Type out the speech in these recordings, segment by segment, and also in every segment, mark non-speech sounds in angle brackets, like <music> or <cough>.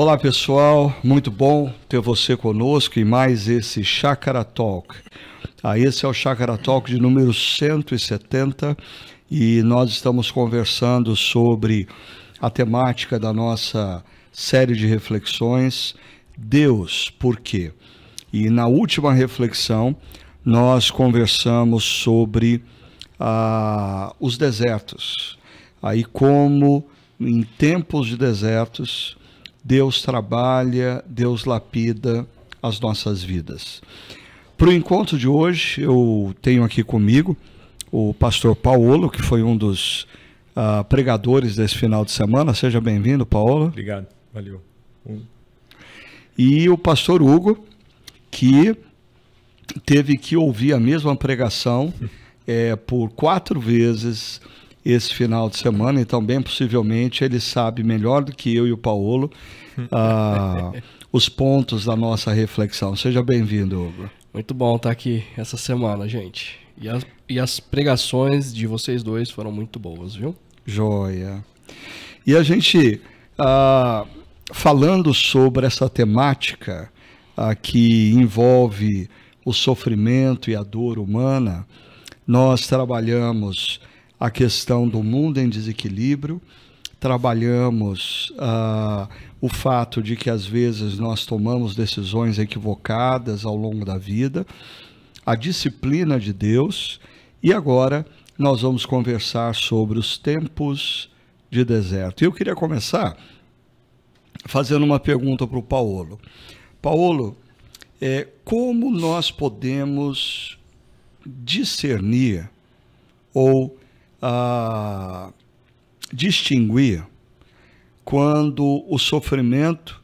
Olá pessoal, muito bom ter você conosco em mais esse Chakra Talk. Ah, esse é o Chakra Talk de número 170 e nós estamos conversando sobre a temática da nossa série de reflexões, Deus, por quê? E na última reflexão nós conversamos sobre ah, os desertos, aí como em tempos de desertos Deus trabalha, Deus lapida as nossas vidas. Para o encontro de hoje, eu tenho aqui comigo o pastor Paulo, que foi um dos uh, pregadores desse final de semana. Seja bem-vindo, Paulo. Obrigado, valeu. Um. E o pastor Hugo, que teve que ouvir a mesma pregação é, <laughs> por quatro vezes esse final de semana, então bem possivelmente ele sabe melhor do que eu e o Paulo uh, <laughs> os pontos da nossa reflexão. Seja bem-vindo, Hugo. Muito bom estar aqui essa semana, gente. E as, e as pregações de vocês dois foram muito boas, viu? Joia. E a gente, uh, falando sobre essa temática uh, que envolve o sofrimento e a dor humana, nós trabalhamos a questão do mundo em desequilíbrio, trabalhamos uh, o fato de que às vezes nós tomamos decisões equivocadas ao longo da vida, a disciplina de Deus, e agora nós vamos conversar sobre os tempos de deserto. Eu queria começar fazendo uma pergunta para o Paulo. Paulo, é, como nós podemos discernir ou ah, distinguir quando o sofrimento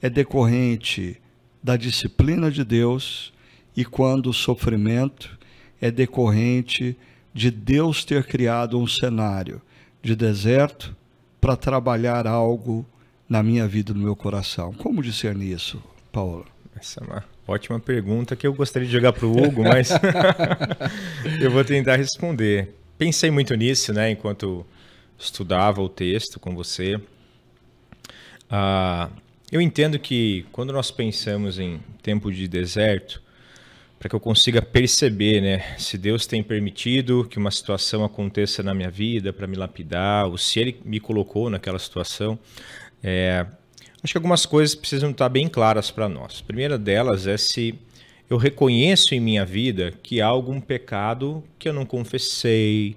é decorrente da disciplina de Deus e quando o sofrimento é decorrente de Deus ter criado um cenário de deserto para trabalhar algo na minha vida, no meu coração. Como discernir isso, Paulo? Essa é uma ótima pergunta que eu gostaria de jogar para o Hugo, mas <laughs> <laughs> eu vou tentar responder pensei muito nisso, né, enquanto estudava o texto com você. Ah, eu entendo que quando nós pensamos em tempo de deserto, para que eu consiga perceber, né, se Deus tem permitido que uma situação aconteça na minha vida para me lapidar, ou se Ele me colocou naquela situação, é, acho que algumas coisas precisam estar bem claras para nós. A primeira delas é se eu reconheço em minha vida que há algum pecado que eu não confessei,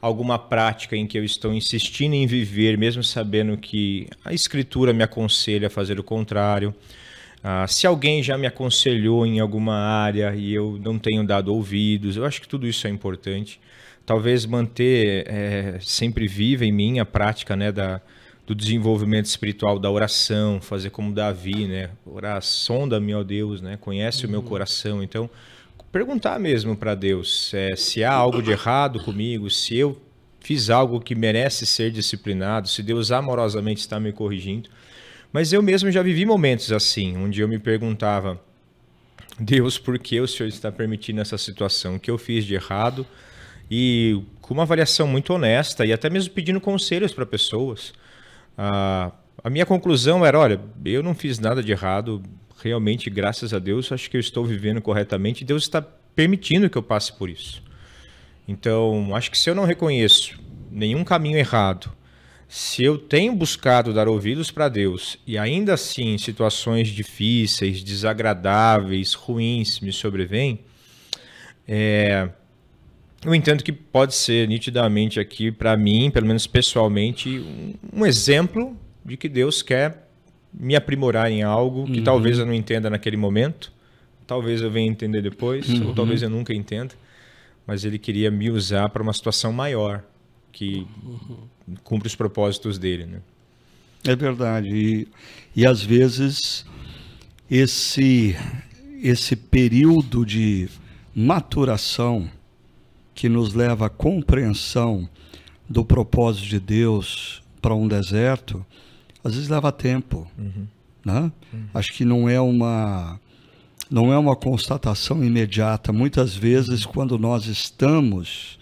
alguma prática em que eu estou insistindo em viver, mesmo sabendo que a Escritura me aconselha a fazer o contrário. Ah, se alguém já me aconselhou em alguma área e eu não tenho dado ouvidos, eu acho que tudo isso é importante. Talvez manter é, sempre viva em mim a prática né, da, do desenvolvimento espiritual, da oração, fazer como Davi, né? Orar, sonda-me, ó Deus, né? Conhece uhum. o meu uhum. coração. Então, perguntar mesmo para Deus é, se há algo de errado comigo, se eu fiz algo que merece ser disciplinado, se Deus amorosamente está me corrigindo. Mas eu mesmo já vivi momentos assim, onde eu me perguntava, Deus, por que o Senhor está permitindo essa situação? O que eu fiz de errado? E com uma avaliação muito honesta e até mesmo pedindo conselhos para pessoas. A, a minha conclusão era: olha, eu não fiz nada de errado, realmente, graças a Deus, acho que eu estou vivendo corretamente. Deus está permitindo que eu passe por isso. Então, acho que se eu não reconheço nenhum caminho errado, se eu tenho buscado dar ouvidos para Deus e ainda assim situações difíceis, desagradáveis, ruins me sobrevêm, é, eu entendo que pode ser nitidamente aqui, para mim, pelo menos pessoalmente, um, um, exemplo de que Deus quer me aprimorar em algo que uhum. talvez eu não entenda naquele momento, talvez eu venha entender depois, uhum. ou talvez eu nunca entenda, mas Ele queria me usar para uma situação maior que uhum. cumpre os propósitos dele, né? É verdade. E, e às vezes esse esse período de maturação que nos leva à compreensão do propósito de Deus para um deserto, às vezes leva tempo. Uhum. Né? Uhum. Acho que não é uma não é uma constatação imediata. Muitas vezes, uhum. quando nós estamos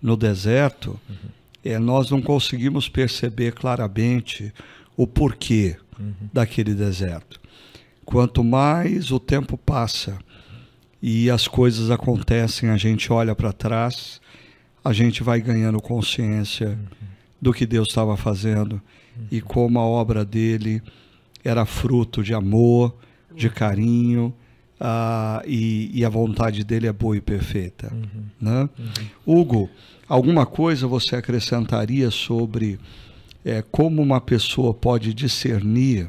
no deserto, uhum. é, nós não conseguimos perceber claramente o porquê uhum. daquele deserto. Quanto mais o tempo passa, e as coisas acontecem, a gente olha para trás, a gente vai ganhando consciência do que Deus estava fazendo e como a obra dele era fruto de amor, de carinho. Uh, e, e, a vontade dele é boa e perfeita. Uhum. Né? Uhum. Hugo, alguma coisa você acrescentaria sobre é, como uma pessoa pode discernir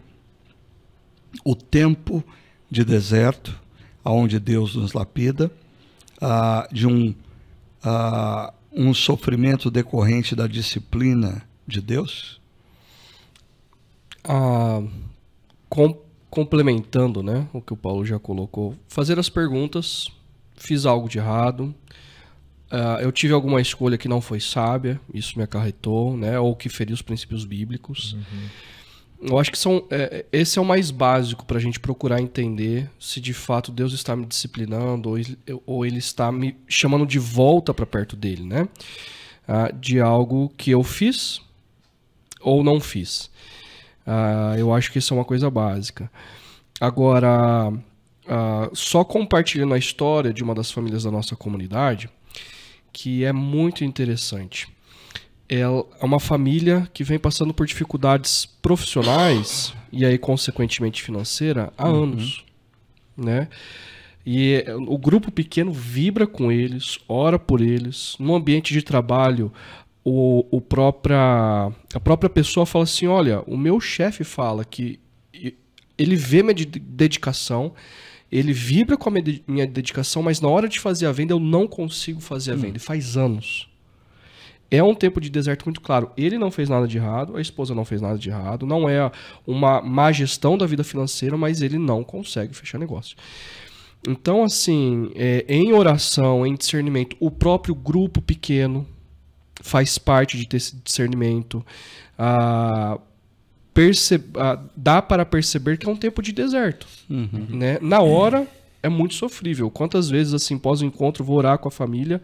o tempo de deserto aonde Deus nos lapida, ah, de um, ah, um sofrimento decorrente da disciplina de Deus? Ah, com, complementando né, o que o Paulo já colocou, fazer as perguntas, fiz algo de errado, ah, eu tive alguma escolha que não foi sábia, isso me acarretou, né? Ou que feriu os princípios bíblicos. Uhum. Eu acho que são, é, esse é o mais básico para a gente procurar entender se de fato Deus está me disciplinando ou ele, ou ele está me chamando de volta para perto dele, né? Ah, de algo que eu fiz ou não fiz. Ah, eu acho que isso é uma coisa básica. Agora, ah, só compartilhando a história de uma das famílias da nossa comunidade, que é muito interessante. É, é uma família que vem passando por dificuldades profissionais e aí consequentemente financeira há uhum. anos, né? E o grupo pequeno vibra com eles, ora por eles. No ambiente de trabalho, o, o própria, a própria pessoa fala assim: olha, o meu chefe fala que ele vê minha dedicação, ele vibra com a minha dedicação, mas na hora de fazer a venda eu não consigo fazer a hum. venda. Hum. Faz anos é um tempo de deserto muito claro. Ele não fez nada de errado, a esposa não fez nada de errado, não é uma má gestão da vida financeira, mas ele não consegue fechar negócio. Então, assim, é, em oração, em discernimento, o próprio grupo pequeno faz parte de ter esse discernimento. Ah, ah, dá para perceber que é um tempo de deserto. Uhum. Né? Na hora, é muito sofrível. Quantas vezes, assim, pós o encontro, vou orar com a família,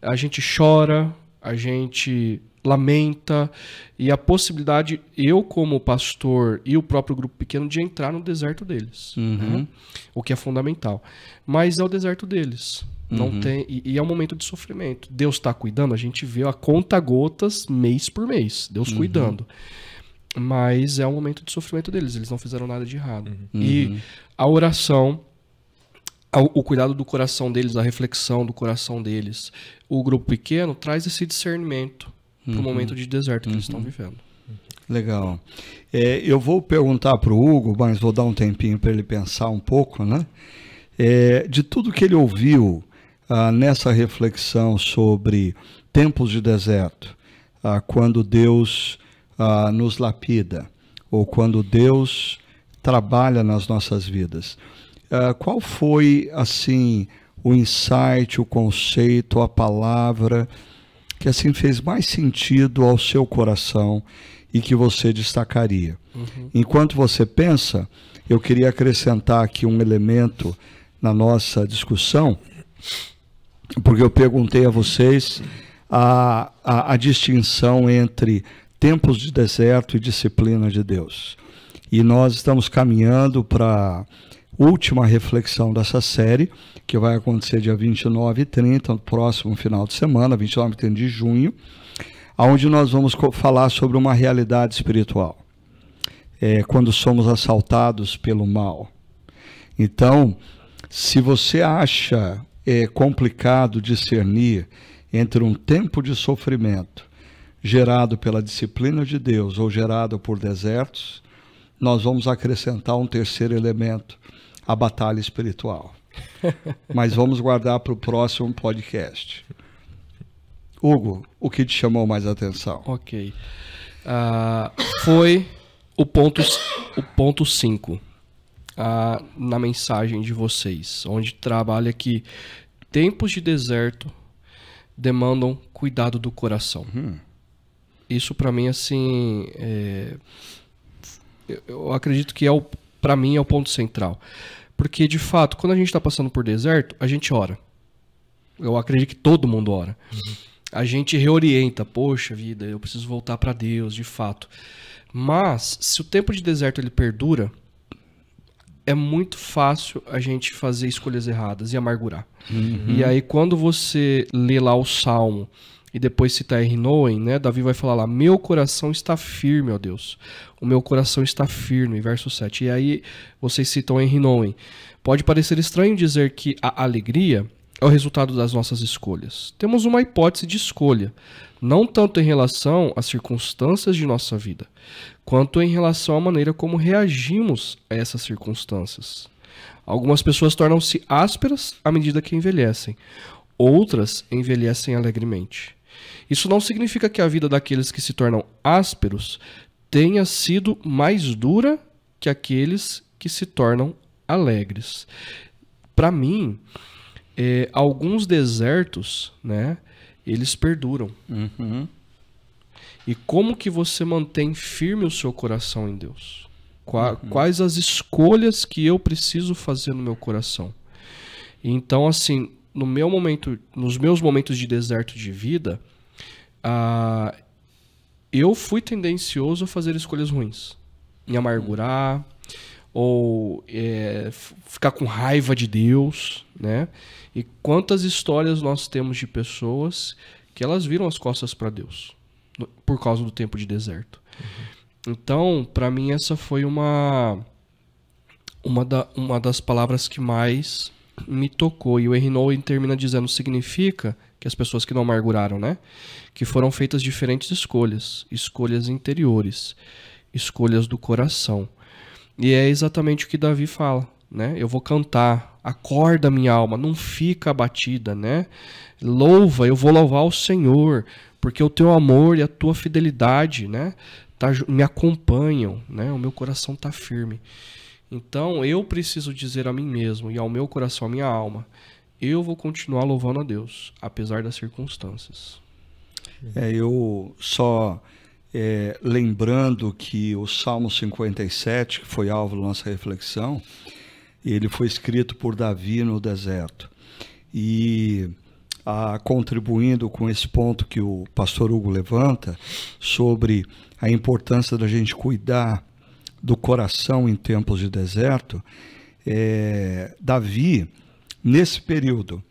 a gente chora, a gente lamenta e a possibilidade eu como pastor e o próprio grupo pequeno de entrar no deserto deles uhum. né? o que é fundamental mas é o deserto deles uhum. não tem e, e, é um momento de sofrimento Deus está cuidando a gente vê a conta gotas mês por mês Deus uhum. cuidando mas é um momento de sofrimento deles eles não fizeram nada de errado uhum. e uhum. a oração o cuidado do coração deles, a reflexão do coração deles. O grupo pequeno traz esse discernimento uhum. para o momento de deserto que uhum. eles estão vivendo. Legal. É, eu vou perguntar para o Hugo, mas vou dar um tempinho para ele pensar um pouco, né? É, de tudo que ele ouviu ah, nessa reflexão sobre tempos de deserto, ah, quando Deus ah, nos lapida, ou quando Deus trabalha nas nossas vidas. Ah, qual foi, assim, o insight, o conceito, a palavra que, assim, fez mais sentido ao seu coração e que você destacaria? Uhum. Enquanto você pensa, eu queria acrescentar aqui um elemento na nossa discussão, porque eu perguntei a vocês a, a, a, distinção entre tempos de deserto e disciplina de Deus. E nós estamos caminhando para última reflexão dessa série, que vai acontecer dia 29 e 30, no próximo final de semana, 29 e 30 de junho, onde nós vamos falar sobre uma realidade espiritual, é, quando somos assaltados pelo mal. Então, se você acha é, complicado discernir entre um tempo de sofrimento gerado pela disciplina de Deus ou gerado por desertos, nós vamos acrescentar um terceiro elemento, a batalha espiritual. Mas vamos guardar para o próximo podcast. Hugo, o que te chamou mais atenção? Ok. Uh, foi o ponto 5 o ponto cinco, uh, na mensagem de vocês, onde trabalha que tempos de deserto demandam cuidado do coração. Hum. Isso para mim, assim, é, eu acredito que é o, para mim, é o ponto central. Porque, de fato, quando a gente está passando por deserto, a gente ora. Eu acredito que todo mundo ora. Uhum. A gente reorienta, poxa vida, eu preciso voltar para Deus, de fato. Mas, se o tempo de deserto ele perdura, é muito fácil a gente fazer escolhas erradas e amargurar. Uhum. E aí, quando você lê lá o Salmo, e depois cita R. Noen, né? Davi vai falar lá: Meu coração está firme, ó Deus. O meu coração está firme, verso 7. E aí vocês citam R. Noen. Pode parecer estranho dizer que a alegria é o resultado das nossas escolhas. Temos uma hipótese de escolha, não tanto em relação às circunstâncias de nossa vida, quanto em relação à maneira como reagimos a essas circunstâncias. Algumas pessoas tornam-se ásperas à medida que envelhecem, outras envelhecem alegremente. Isso não significa que a vida daqueles que se tornam ásperos tenha sido mais dura que aqueles que se tornam alegres. Para mim, é, alguns desertos, né, eles perduram. Uhum. E como que você mantém firme o seu coração em Deus? Qua, uhum. Quais as escolhas que eu preciso fazer no meu coração? Então, assim, no meu momento, nos meus momentos de deserto de vida, uh, eu fui tendencioso a fazer escolhas ruins, me amargurar ou é, ficar com raiva de Deus, né? E quantas histórias nós temos de pessoas que elas viram as costas para Deus por causa do tempo de deserto. Uhum. Então, para mim essa foi uma uma, da, uma das palavras que mais me tocou. E o Henry Nowen termina dizendo: significa que as pessoas que não amarguraram, né? Que foram feitas diferentes escolhas, escolhas interiores, escolhas do coração. E é exatamente o que Davi fala, né? Eu vou cantar, acorda minha alma, não fica abatida, né? Louva, eu vou louvar o Senhor, porque o teu amor e a tua fidelidade, né? Tá, me acompanham, né? O meu coração tá firme. Então eu preciso dizer a mim mesmo e ao meu coração, à minha alma, eu vou continuar louvando a Deus, apesar das circunstâncias. É, eu só é, lembrando que o Salmo 57, que foi alvo da nossa reflexão, ele foi escrito por Davi no deserto. E a, contribuindo com esse ponto que o pastor Hugo levanta sobre a importância da gente cuidar do coração em tempos de deserto, é, Davi, nesse período,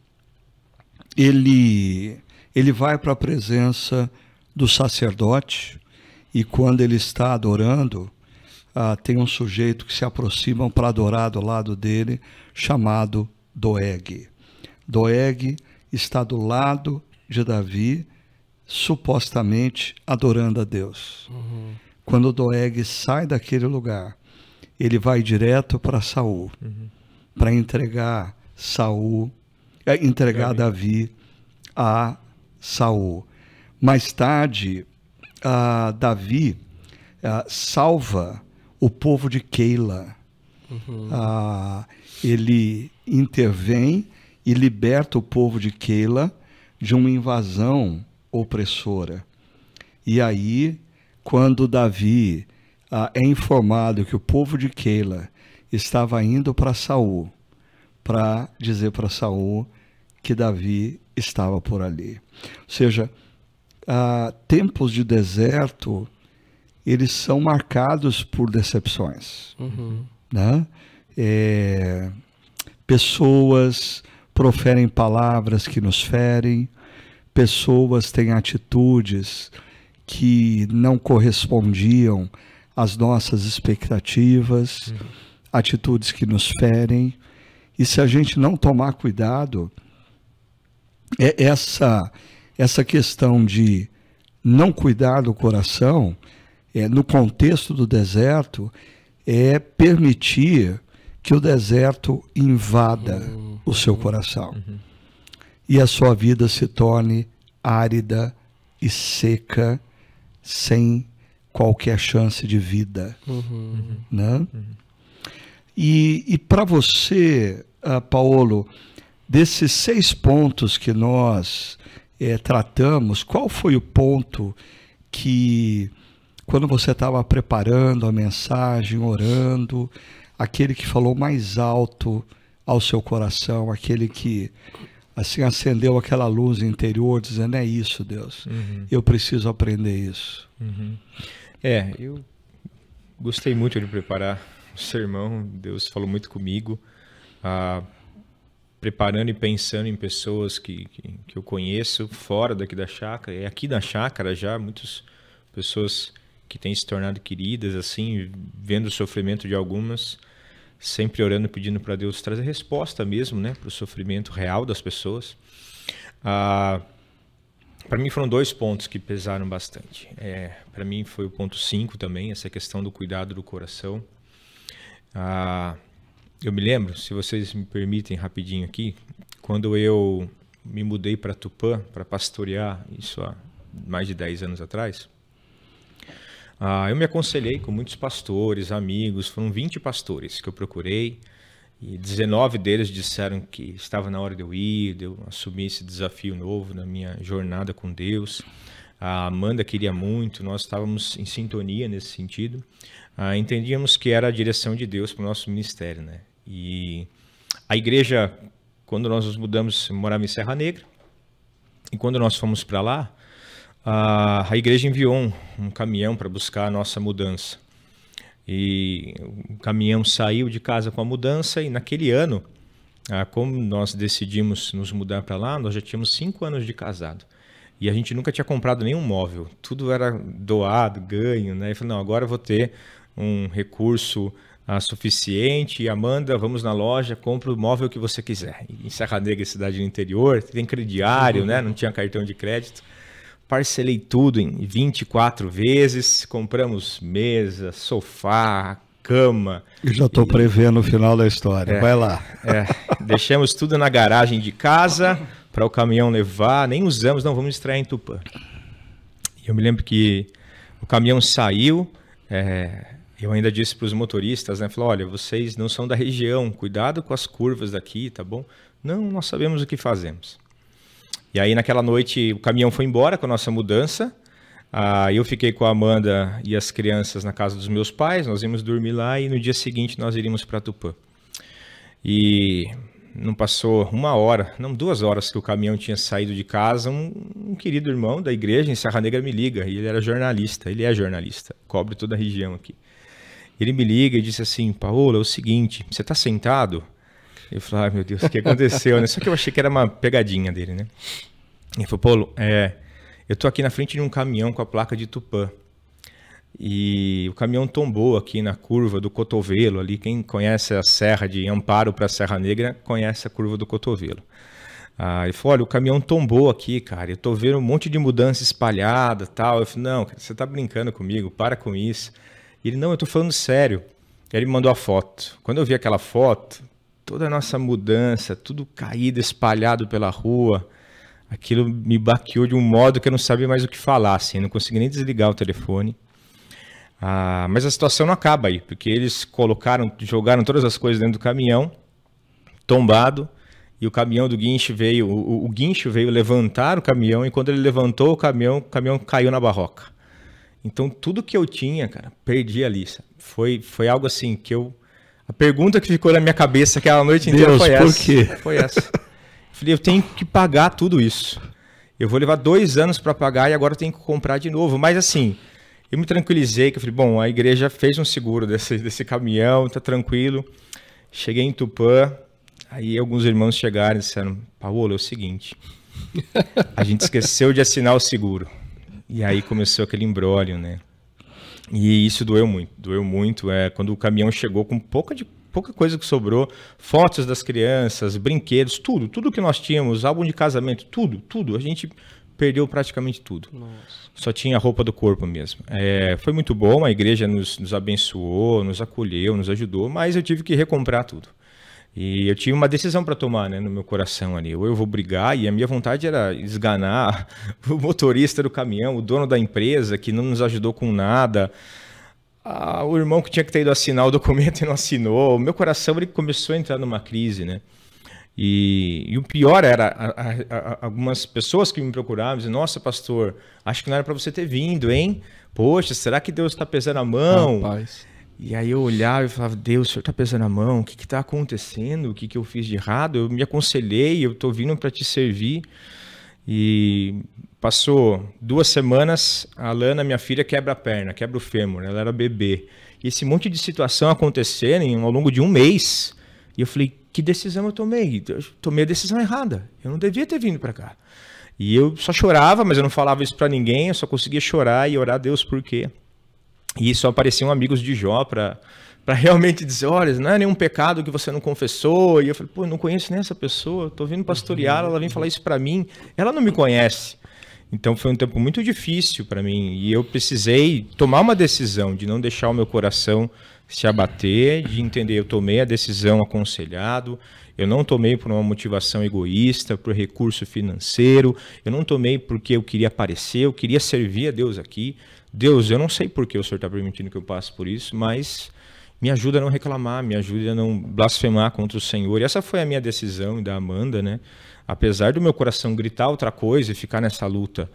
ele, ele vai para a presença do sacerdote e quando ele está adorando, ah, tem um sujeito que se aproxima para adorar do lado dele, chamado Doeg. Doeg está do lado de Davi, supostamente adorando a Deus. Uhum. Quando o Doeg sai daquele lugar, ele vai direto para Saul, uhum. para entregar Saul, é, entregar Davi a Saul. Mais tarde, Davi salva o povo de Keila. Uhum. ele intervém e liberta o povo de Keila de uma invasão opressora. E aí quando Davi ah, é informado que o povo de Keila estava indo para Saul para dizer para Saul que Davi estava por ali. Ou seja, ah, tempos de deserto eles são marcados por decepções, uhum. né? É, pessoas proferem palavras que nos ferem, pessoas têm atitudes que não correspondiam às nossas expectativas, uhum. atitudes que nos ferem. E se a gente não tomar cuidado, é essa essa questão de não cuidar do coração, é, no contexto do deserto, é permitir que o deserto invada uhum. o seu coração uhum. e a sua vida se torne árida e seca sem qualquer chance de vida, uhum. né? Uhum. E, e para você, ah, Paulo, desses seis pontos que nós é, tratamos, qual foi o ponto que, quando você estava preparando a mensagem, orando, aquele que falou mais alto ao seu coração, aquele que assim acendeu aquela luz interior dizendo é isso Deus uhum. eu preciso aprender isso uhum. é eu gostei muito de preparar o sermão Deus falou muito comigo ah, preparando e pensando em pessoas que, que, que eu conheço fora daqui da chácara é aqui na chácara já muitas pessoas que têm se tornado queridas assim vendo o sofrimento de algumas sempre orando e pedindo para Deus trazer resposta mesmo, né, para o sofrimento real das pessoas. Ah, para mim foram dois pontos que pesaram bastante. É, para mim foi o ponto 5 também, essa questão do cuidado do coração. Ah, eu me lembro, se vocês me permitem rapidinho aqui, quando eu me mudei para Tupã para pastorear, isso há mais de 10 anos atrás, ah, eu me aconselhei com muitos pastores, amigos, foram 20 pastores que eu procurei, e 19 deles disseram que estava na hora de eu ir, de eu assumir esse desafio novo na minha jornada com Deus. A Amanda queria muito, nós estávamos em sintonia nesse sentido. Ah, entendíamos que era a direção de Deus para o nosso ministério, né? E a igreja, quando nós nos mudamos, morava em Serra Negra, e quando nós fomos para lá, a, a igreja enviou um, um caminhão para buscar a nossa mudança. E o caminhão saiu de casa com a mudança, e naquele ano, ah, como nós decidimos nos mudar para lá, nós já tínhamos cinco anos de casado. E a gente nunca tinha comprado nenhum móvel. Tudo era doado, ganho, né? E falei, não, agora eu vou ter um recurso ah, suficiente. E Amanda, vamos na loja, compra o móvel que você quiser. em Serra Negra, cidade do interior, tem crediário, né? Não tinha cartão de crédito parcelei tudo em 24 vezes, compramos mesa, sofá, cama. Eu já estou prevendo o final da história, é, vai lá. É, deixamos tudo na garagem de casa para o caminhão levar, nem usamos, não, vamos extrair em Tupã. Eu me lembro que o caminhão saiu, é, eu ainda disse para os motoristas, né, falou, olha, vocês não são da região, cuidado com as curvas daqui, tá bom? Não, nós sabemos o que fazemos. E aí naquela noite o caminhão foi embora com a nossa mudança. Ah, eu fiquei com a Amanda e as crianças na casa dos meus pais, nós íamos dormir lá e no dia seguinte nós iríamos para Tupã. E não passou uma hora, não duas horas que o caminhão tinha saído de casa, um, um, querido irmão da igreja em Serra Negra me liga, e ele era jornalista, ele é jornalista, cobre toda a região aqui. Ele me liga e disse assim, Paola, é o seguinte, você está sentado? Eu falei, ai meu Deus, o que aconteceu? Né? Só que eu achei que era uma pegadinha dele, né? Ele falou, Paulo, é, eu tô aqui na frente de um caminhão com a placa de Tupã. E o caminhão tombou aqui na curva do Cotovelo, ali. Quem conhece a serra de Amparo para a Serra Negra conhece a curva do Cotovelo. Ah, ele falou: olha, o caminhão tombou aqui, cara. Eu tô vendo um monte de mudança espalhada tal. Eu falei: não, você tá brincando comigo, para com isso. ele: não, eu tô falando sério. Aí ele me mandou a foto. Quando eu vi aquela foto, toda a nossa mudança, tudo caído, espalhado pela rua, aquilo me baqueou de um modo que eu não sabia mais o que falar, assim, não consegui nem desligar o telefone. Ah, mas a situação não acaba aí, porque eles colocaram, jogaram todas as coisas dentro do caminhão, tombado, e o caminhão do guincho veio, o, o guincho veio levantar o caminhão, e quando ele levantou o caminhão, o caminhão caiu na barroca. Então tudo que eu tinha, cara, perdi ali. Foi, foi algo assim que eu a pergunta que ficou na minha cabeça aquela noite inteira foi essa. por quê? <laughs> Foi essa. Eu falei, eu tenho que pagar tudo isso. Eu vou levar dois anos para pagar e agora eu tenho que comprar de novo. Mas assim, eu me tranquilizei, que eu falei, bom, a igreja fez um seguro desse, desse caminhão, tá tranquilo. Cheguei em Tupã, aí alguns irmãos chegaram e disseram, Paulo, é o seguinte, a gente esqueceu de assinar o seguro. E aí começou aquele imbróglio, né? E isso doeu muito, doeu muito. É, quando o caminhão chegou com pouca de pouca coisa que sobrou, fotos das crianças, brinquedos, tudo, tudo que nós tínhamos, álbum de casamento, tudo, tudo. A gente perdeu praticamente tudo. Nossa. Só tinha a roupa do corpo mesmo. É, foi muito bom, a igreja nos, nos abençoou, nos acolheu, nos ajudou, mas eu tive que recomprar tudo. E eu tinha uma decisão para tomar, né, no meu coração ali. Ou eu vou brigar, e a minha vontade era esganar <laughs> o motorista do caminhão, o dono da empresa, que não nos ajudou com nada, a, ah, o irmão que tinha que ter ido assinar o documento e não assinou. O meu coração ele começou a entrar numa crise, né? E, e o pior era, a, a, algumas pessoas que me procuravam dizendo nossa, pastor, acho que não era para você ter vindo, hein? Poxa, será que Deus está pesando a mão? Rapaz. E aí eu olhava e falava, Deus, o senhor está pesando a mão, o que está acontecendo? O que, que eu fiz de errado? Eu me aconselhei, eu estou vindo para te servir. E passou duas semanas, a Lana, minha filha, quebra a perna, quebra o fêmur, ela era bebê. E esse monte de situação acontecendo ao longo de um mês. E eu falei, que decisão eu tomei? Eu tomei a decisão errada, eu não devia ter vindo para cá. E eu só chorava, mas eu não falava isso para ninguém, eu só conseguia chorar e orar a Deus por quê? E só apareciam amigos de Jó para para realmente dizer, olha, não é nenhum pecado que você não confessou. E eu falei, pô, não conheço nem essa pessoa, estou vindo pastorear, ela vem falar isso para mim, ela não me conhece. Então foi um tempo muito difícil para mim e eu precisei tomar uma decisão de não deixar o meu coração se abater, de entender eu tomei a decisão aconselhado, eu não tomei por uma motivação egoísta, por recurso financeiro, eu não tomei porque eu queria aparecer, eu queria servir a Deus aqui. Deus, eu não sei por que o Senhor está permitindo que eu passe por isso, mas me ajuda a não reclamar, me ajuda a não blasfemar contra o Senhor. E essa foi a minha decisão e da Amanda, né? Apesar do meu coração gritar outra coisa e ficar nessa luta.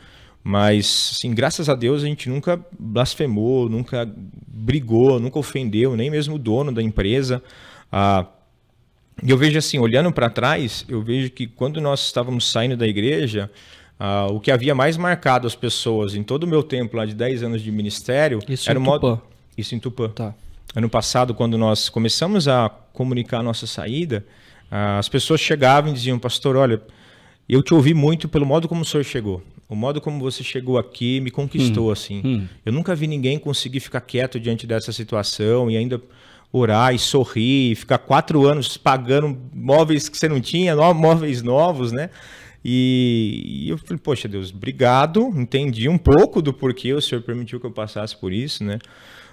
Mas, assim, graças a Deus a gente nunca blasfemou, nunca brigou, nunca ofendeu, nem mesmo o dono da empresa. Ah, eu vejo assim, olhando para trás, eu vejo que quando nós estávamos saindo da igreja, Uh, o que havia mais marcado as pessoas em todo o meu tempo lá de 10 anos de ministério Isso era em Tupã. Modo... Isso em Tupã. Tá. Ano passado, quando nós começamos a comunicar a nossa saída, uh, as pessoas chegavam e diziam, pastor, olha, eu te ouvi muito pelo modo como o senhor chegou. O modo como você chegou aqui me conquistou, hum, assim. Hum. Eu nunca vi ninguém conseguir ficar quieto diante dessa situação e ainda orar e sorrir, e ficar quatro anos pagando móveis que você não tinha, móveis novos, né? E, e eu falei, poxa Deus, obrigado, entendi um pouco do porquê o Senhor permitiu que eu passasse por isso, né?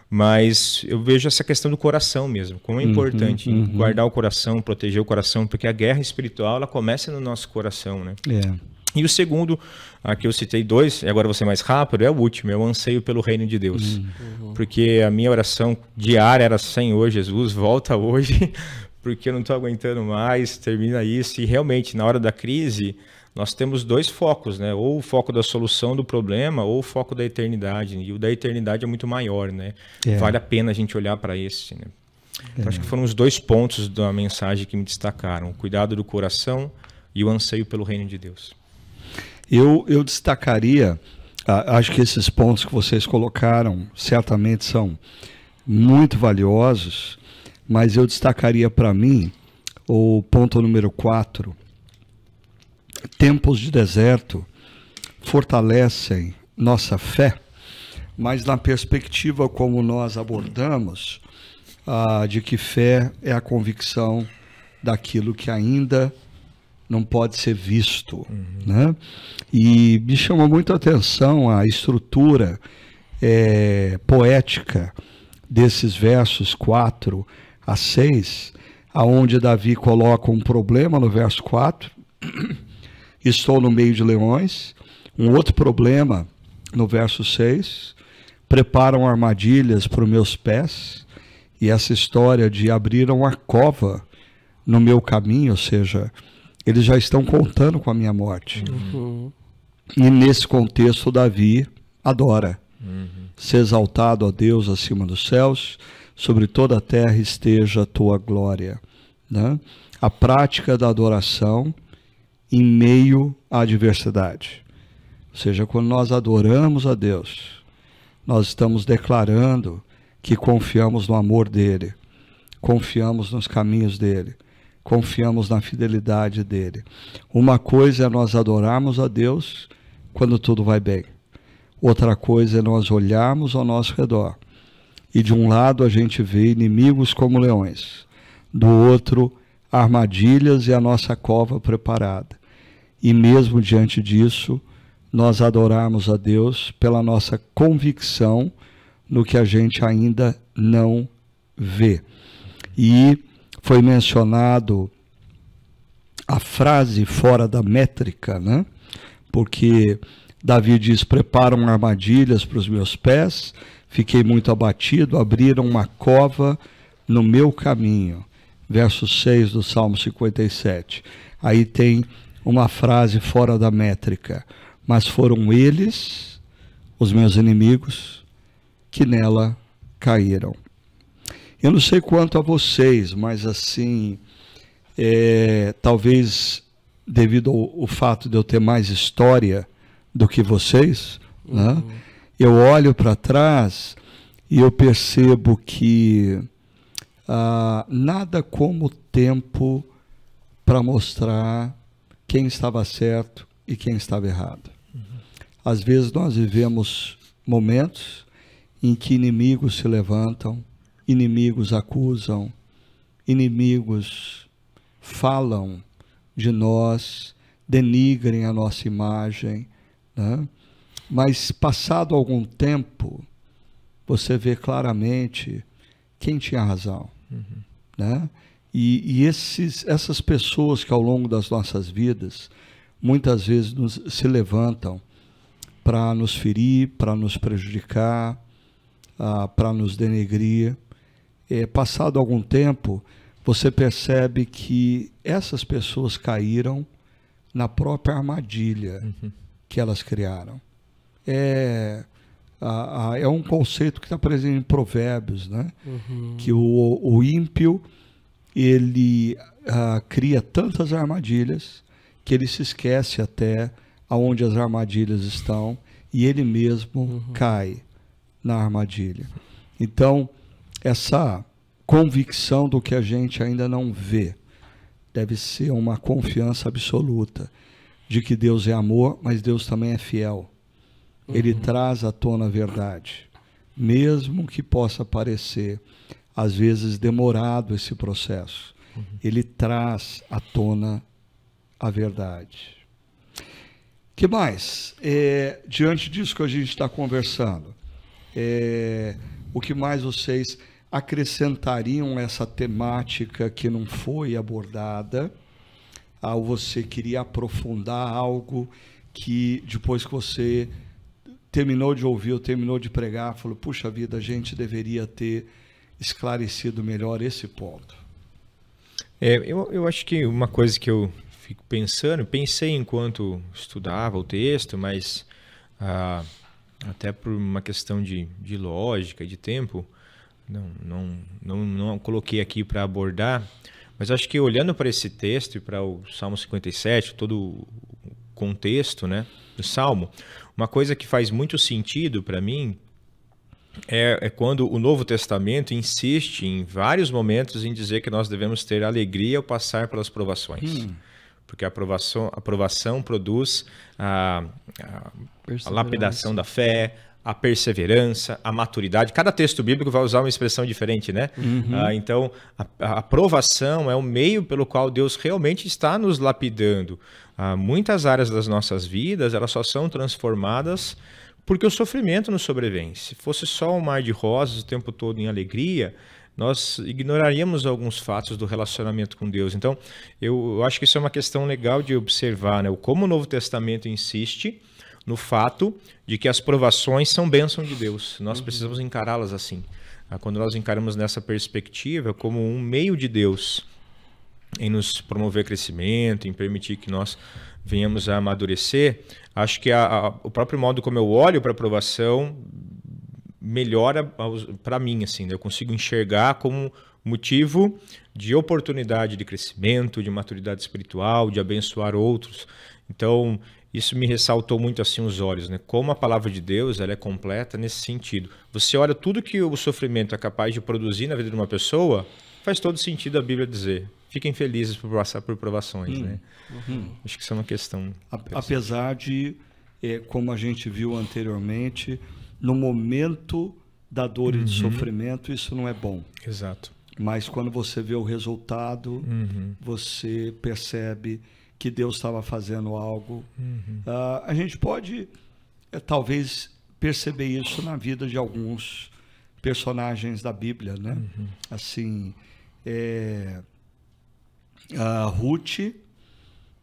Mas eu vejo essa questão do coração mesmo, como é uhum, importante uhum, uhum. guardar o coração, proteger o coração, porque a guerra espiritual ela começa no nosso coração, né? É. E o segundo, aqui eu citei dois, e agora você mais rápido, é o último, é o anseio pelo reino de Deus. Uhum. uhum. Porque a minha oração diária era Senhor Jesus, volta hoje, <laughs> porque eu não estou aguentando mais, termina isso. E realmente, na hora da crise, nós temos dois focos, né? Ou o foco da solução do problema, ou o foco da eternidade. Né? E o da eternidade é muito maior, né? É. Vale a pena a gente olhar para esse, né? Então, é. acho que foram os dois pontos da mensagem que me destacaram: o cuidado do coração e o anseio pelo reino de Deus. Eu, eu destacaria, acho que esses pontos que vocês colocaram certamente são muito valiosos, mas eu destacaria para mim o ponto número 4, tempos de deserto fortalecem nossa fé, mas na perspectiva como nós abordamos, ah, de que fé é a convicção daquilo que ainda não pode ser visto, uhum. né? E me chama muito a atenção a estrutura é, poética desses versos 4 a 6, aonde Davi coloca um problema no verso 4 estou no meio de leões. Um outro problema, no verso 6, preparam armadilhas para os meus pés, e essa história de abriram uma cova no meu caminho, ou seja, eles já estão contando com a minha morte. Uhum. E nesse contexto, Davi adora. Uhum. exaltado a Deus acima dos céus, sobre toda a terra esteja a tua glória. Né? A prática da adoração em meio à adversidade. Ou seja, quando nós adoramos a Deus, nós estamos declarando que confiamos no amor dele, confiamos nos caminhos dele, confiamos na fidelidade dele. Uma coisa é nós adorarmos a Deus quando tudo vai bem. Outra coisa é nós olharmos ao nosso redor e de um lado a gente vê inimigos como leões, do outro armadilhas e a nossa cova preparada e mesmo diante disso, nós adorarmos a Deus pela nossa convicção no que a gente ainda não vê. E foi mencionado a frase fora da métrica, né? Porque Davi diz: preparam armadilhas para os meus pés, fiquei muito abatido, abriram uma cova no meu caminho. Verso 6 do Salmo 57. Aí tem uma frase fora da métrica, mas foram eles, os meus inimigos, que nela caíram. Eu não sei quanto a vocês, mas assim, é, talvez devido ao, ao, fato de eu ter mais história do que vocês, né, uhum. né, eu olho para trás e eu percebo que ah, nada como tempo para mostrar quem estava certo e quem estava errado. Uhum. Às vezes nós vivemos momentos em que inimigos se levantam, inimigos acusam, inimigos falam de nós, denigrem a nossa imagem, né? mas passado algum tempo você vê claramente quem tinha razão, uhum. né? E, e esses, essas pessoas que ao longo das nossas vidas muitas vezes nos, se levantam para nos ferir, para nos prejudicar, ah, para nos denegrir. É, passado algum tempo, você percebe que essas pessoas caíram na própria armadilha uhum. que elas criaram. É, a, a, é um conceito que está presente em Provérbios, né? Uhum. Que o, o ímpio ele ah, cria tantas armadilhas que ele se esquece até aonde as armadilhas estão e ele mesmo uhum. cai na armadilha. Então, essa convicção do que a gente ainda não vê deve ser uma confiança absoluta de que Deus é amor, mas Deus também é fiel. Ele uhum. traz à tona a verdade, mesmo que possa parecer às vezes demorado esse processo. Uhum. Ele traz à tona a verdade. Que mais? É, diante disso que a gente está conversando, é, o que mais vocês acrescentariam essa temática que não foi abordada? Ah, você queria aprofundar algo que depois que você terminou de ouvir ou terminou de pregar, falou: puxa vida, a gente deveria ter esclarecido melhor esse ponto. É, eu, eu acho que uma coisa que eu fico pensando, pensei enquanto estudava o texto, mas ah, até por uma questão de, de lógica, de tempo, não, não, não, não coloquei aqui para abordar, mas acho que olhando para esse texto e para o Salmo 57, todo o contexto né, do Salmo, uma coisa que faz muito sentido para mim é, é, quando o Novo Testamento insiste em vários momentos em dizer que nós devemos ter alegria ao passar pelas provações. Hum. Porque a aprovação, a aprovação produz a, a, a lapidação da fé, a perseverança, a maturidade. Cada texto bíblico vai usar uma expressão diferente, né? Uhum. Ah, então, a, a, aprovação é o meio pelo qual Deus realmente está nos lapidando. Ah, muitas áreas das nossas vidas elas só são transformadas porque o sofrimento nos sobrevém. Se fosse só um mar de rosas o tempo todo em alegria, nós ignoraríamos alguns fatos do relacionamento com Deus. Então, eu acho que isso é uma questão legal de observar, né? O como o Novo Testamento insiste no fato de que as provações são bênção de Deus. Nós uhum. precisamos encará-las assim. Né? Quando nós encaramos nessa perspectiva como um meio de Deus em nos promover crescimento, em permitir que nós venhamos a amadurecer, acho que a, a, o próprio modo como eu olho para a aprovação melhora para mim, assim, né? eu consigo enxergar como motivo de oportunidade de crescimento, de maturidade espiritual, de abençoar outros. Então, isso me ressaltou muito assim os olhos, né? Como a palavra de Deus, ela é completa nesse sentido. Você olha tudo que o sofrimento é capaz de produzir na vida de uma pessoa, faz todo sentido a Bíblia dizer fiquem felizes por passar por provações, hum. né? Uhum. Acho que isso é uma questão. A, apesar de, é, como a gente viu anteriormente, no momento da dor uhum. e do sofrimento, isso não é bom. Exato. Mas quando você vê o resultado, uhum. você percebe que Deus estava fazendo algo. Uhum. Uh, a gente pode, é, talvez, perceber isso na vida de alguns personagens da Bíblia, né? Uhum. Assim, é, a Ruth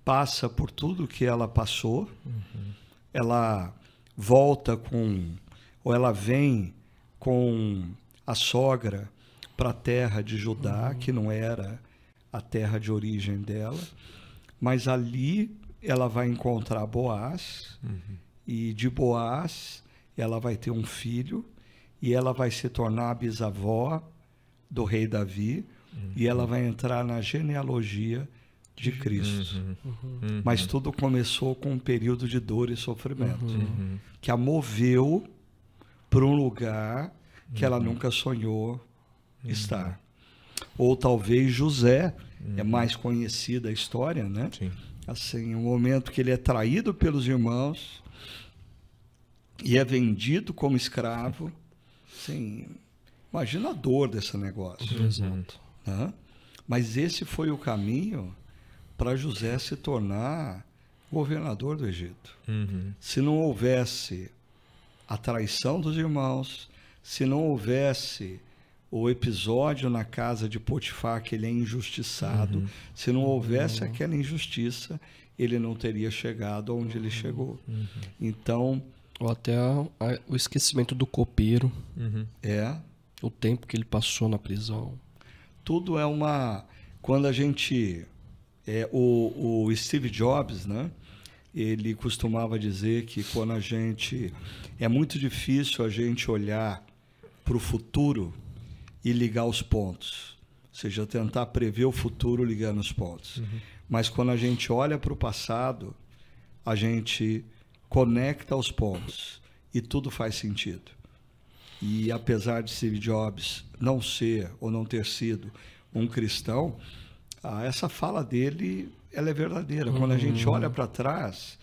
passa por tudo que ela passou. Uhum. Ela volta com ou ela vem com a sogra para a terra de Judá, uhum. que não era a terra de origem dela, mas ali ela vai encontrar Boaz uhum. e de Boaz ela vai ter um filho e ela vai se tornar a bisavó do rei Davi, Uhum. E ela vai entrar na genealogia de uhum. Cristo. Uhum. Uhum. uhum. Mas tudo começou com um período de dor e sofrimento que a moveu para um lugar que ela nunca sonhou estar. Ou talvez José, é mais conhecida a história, né? Sim. Assim, o um momento que ele é traído pelos irmãos e é vendido como escravo. Sim. Imagina a dor desse negócio. Exato. Né? Mas esse foi o caminho para José se tornar governador do Egito. Uhum. Se não houvesse a traição dos irmãos, se não houvesse o episódio na casa de Potifar que ele é injustiçado, uhum. se não houvesse uhum. aquela injustiça, ele não teria chegado onde ele chegou. Uhum. Então, ou até a, a, o esquecimento do copeiro, uhum. é o tempo que ele passou na prisão tudo é uma. Quando a gente. É, o, o Steve Jobs, né? Ele costumava dizer que quando a gente. É muito difícil a gente olhar para o futuro e ligar os pontos. Ou seja, tentar prever o futuro ligando os pontos. Uhum. Mas quando a gente olha para o passado, a gente conecta os pontos e tudo faz sentido. E apesar de Steve Jobs não ser ou não ter sido um cristão, ah, essa fala dele ela é verdadeira. Uhum. Quando a uhum. gente olha para trás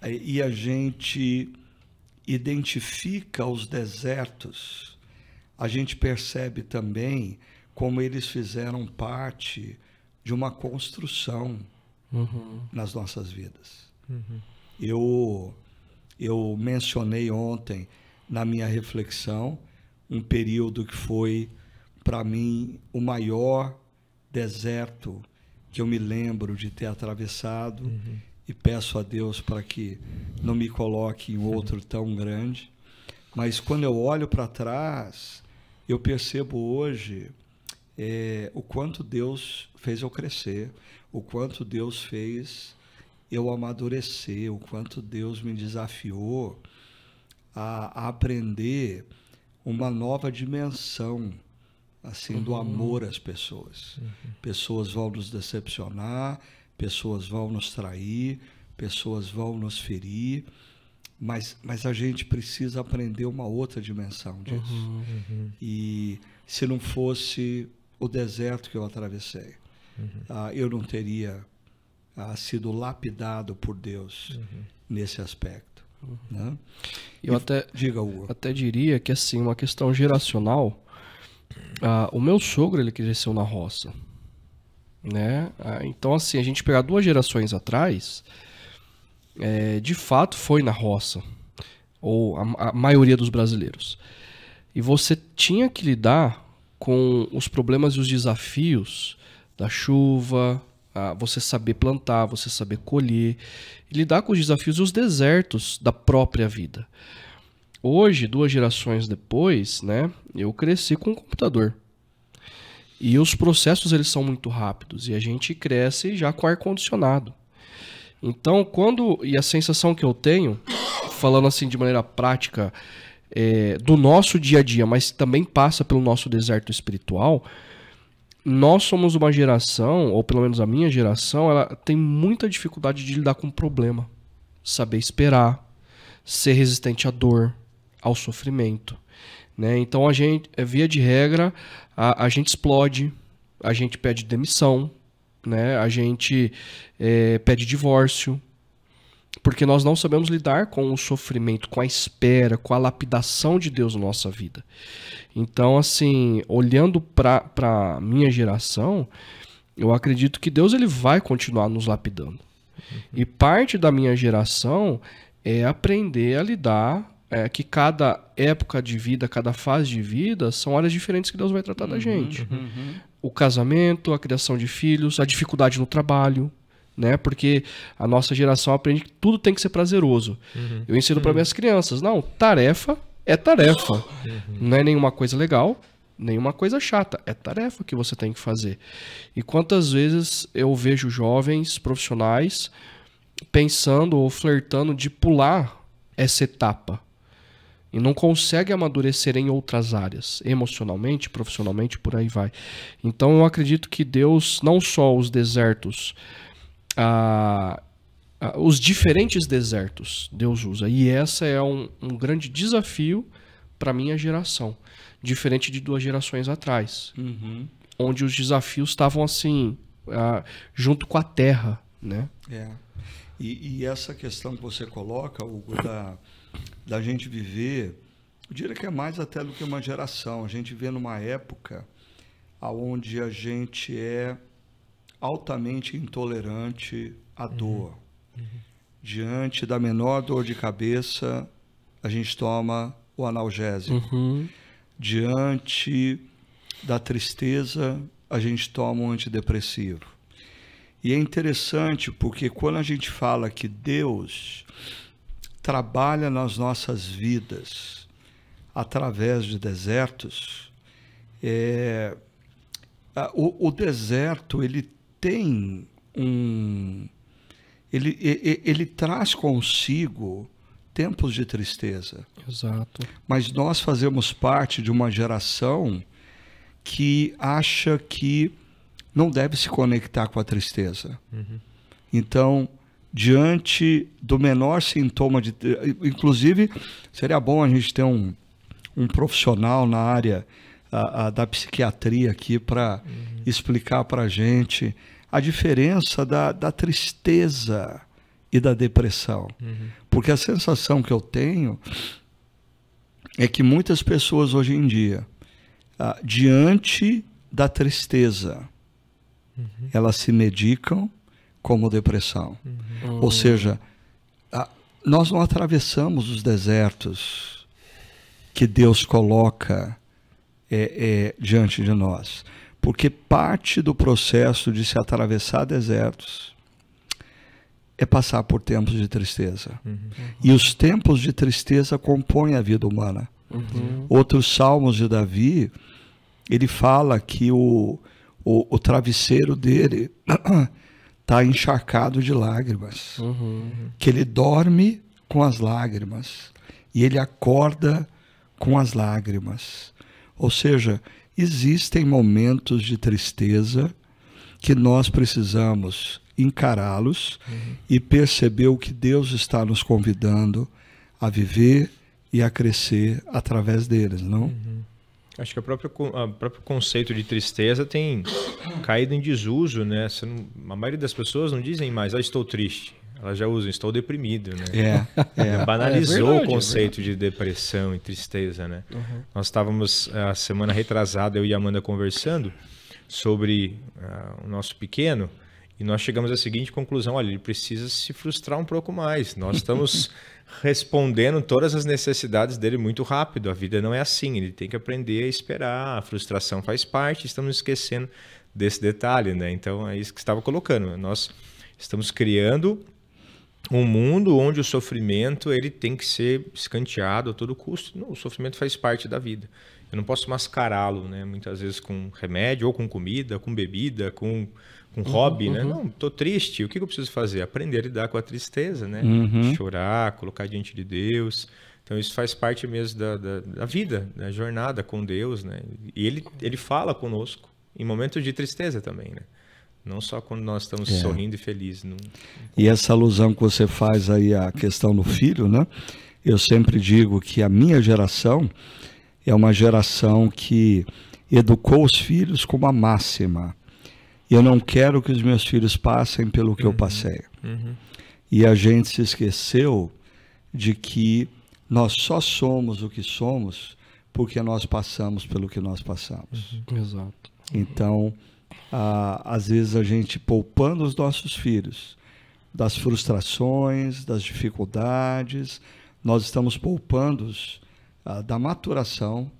é, e a gente identifica os desertos, a gente percebe também como eles fizeram parte de uma construção uhum. nas nossas vidas. Uhum. Eu, eu mencionei ontem na minha reflexão, um período que foi, para mim, o maior deserto que eu me lembro de ter atravessado uhum. e peço a Deus para que não me coloque em outro tão grande. Mas quando eu olho para trás, eu percebo hoje é, o quanto Deus fez eu crescer, o quanto Deus fez eu amadurecer, o quanto Deus me desafiou a, a aprender uma nova dimensão assim uhum. do amor às pessoas. Uhum. Pessoas vão nos decepcionar, pessoas vão nos trair, pessoas vão nos ferir, mas, mas a gente precisa aprender uma outra dimensão disso. Uhum. uhum. E se não fosse o deserto que eu atravessei, uh, eu não teria uh, sido lapidado por Deus uhum. nesse aspecto. Né? Eu e, até, diga, Hugo. até diria que assim, uma questão geracional, ah, o meu sogro ele cresceu na roça. Né? Ah, então, assim, a gente pegar duas gerações atrás, é, de fato foi na roça, ou a, a maioria dos brasileiros. E você tinha que lidar com os problemas e os desafios da chuva, a você saber plantar, você saber colher, lidar com os desafios e os desertos da própria vida. Hoje, duas gerações depois, né, eu cresci com o um computador. E os processos eles são muito rápidos e a gente cresce já com ar condicionado. Então, quando e a sensação que eu tenho, falando assim de maneira prática, é, do nosso dia a dia, mas também passa pelo nosso deserto espiritual, nós somos uma geração, ou pelo menos a minha geração, ela tem muita dificuldade de lidar com o problema. Saber esperar, ser resistente à dor, ao sofrimento. Né? Então a gente, é, via de regra, a, a gente explode, a gente pede demissão, né? a gente é, pede divórcio, porque nós não sabemos lidar com o sofrimento, com a espera, com a lapidação de Deus na nossa vida. Então, assim, olhando para a minha geração, eu acredito que Deus ele vai continuar nos lapidando. Uhum. E parte da minha geração é aprender a lidar é, que cada época de vida, cada fase de vida, são áreas diferentes que Deus vai tratar uhum, da gente. Uhum, uhum. O casamento, a criação de filhos, a dificuldade no trabalho, né? Porque a nossa geração aprende que tudo tem que ser prazeroso. Uhum. Eu ensino uhum. para minhas crianças, não, tarefa é tarefa. Uhum. Não é nenhuma coisa legal, nenhuma coisa chata, é tarefa que você tem que fazer. E quantas vezes eu vejo jovens profissionais pensando ou flertando de pular essa etapa e não consegue amadurecer em outras áreas, emocionalmente, profissionalmente, por aí vai. Então eu acredito que Deus não só os desertos a, a, os diferentes desertos Deus usa. E essa é um, um grande desafio para minha geração, diferente de duas gerações atrás, uhum. onde os desafios estavam assim a, junto com a terra, né? É. E, e, essa questão que você coloca, Hugo, da, da gente viver, eu diria que é mais até do que uma geração. A gente vê numa época aonde a gente é altamente intolerante à uhum. dor. Uhum. Diante da menor dor de cabeça, a gente toma o analgésico. Uhum. Diante da tristeza, a gente toma um antidepressivo. E é interessante porque quando a gente fala que Deus trabalha nas nossas vidas através de desertos, é, o, o, deserto ele tem um. Ele, ele, ele traz consigo tempos de tristeza. Exato. Mas nós fazemos parte de uma geração que acha que não deve se conectar com a tristeza. Uhum. Então, diante do menor sintoma de. Inclusive, seria bom a gente ter um, um profissional na área a, a, da psiquiatria aqui para uhum. explicar para a gente a diferença da, da tristeza e da depressão. Uhum. Porque a sensação que eu tenho é que muitas pessoas hoje em dia, ah, diante da tristeza, uhum. elas se medicam como depressão. Uhum. Ou oh. seja, ah, nós não atravessamos os desertos que Deus coloca é, é, diante de nós porque parte do processo de se atravessar desertos é passar por tempos de tristeza. Uhum. E os tempos de tristeza compõem a vida humana. Uhum. Outros salmos de Davi, ele fala que o, o, o travesseiro dele está <clears throat> encharcado de lágrimas, uhum. que ele dorme com as lágrimas e ele acorda com as lágrimas. Ou seja, existem momentos de tristeza que nós precisamos encará-los uhum. e perceber o que Deus está nos convidando a viver e a crescer através deles, não? Uhum. Acho que o próprio, o próprio conceito de tristeza tem caído em desuso, né? Não, a maioria das pessoas não dizem mais, ah, estou triste. Ela já usa, estou deprimido, né? É, <laughs> é. Banalizou é verdade, o é conceito de depressão e tristeza, né? Uhum. Nós estávamos eh, a semana retrasada, eu e a Amanda conversando sobre uh, o nosso pequeno e nós chegamos à seguinte conclusão: olha, ele precisa se frustrar um pouco mais. Nós estamos <laughs> respondendo todas as necessidades dele muito rápido. A vida não é assim, ele tem que aprender a esperar. A frustração faz parte, estamos esquecendo desse detalhe, né? Então é isso que estava colocando. Nós estamos criando um mundo onde o sofrimento ele tem que ser escanteado a todo custo. Não, o sofrimento faz parte da vida. Eu não posso mascará-lo, né? Muitas vezes com remédio, ou com comida, com bebida, com, com uhum, hobby, né? uhum. né? Não, estou triste. O que eu preciso fazer? Aprender a lidar com a tristeza, né? Uhum. Chorar, colocar diante de Deus. Então isso faz parte mesmo da, da, da vida, da jornada com Deus, né? E ele ele fala conosco em momentos de tristeza também, né? Não só quando nós estamos é. sorrindo e felizes. Não... E essa alusão que você faz aí à questão do filho, né? Eu sempre digo que a minha geração é uma geração que educou os filhos com uma máxima. Eu não quero que os meus filhos passem pelo que uhum. eu passei. Uhum. E a gente se esqueceu de que nós só somos o que somos porque nós passamos pelo que nós passamos. Uhum. Exato. Então, ah, às vezes a gente poupando os nossos filhos das frustrações, das dificuldades, nós estamos poupando-os ah, da maturação,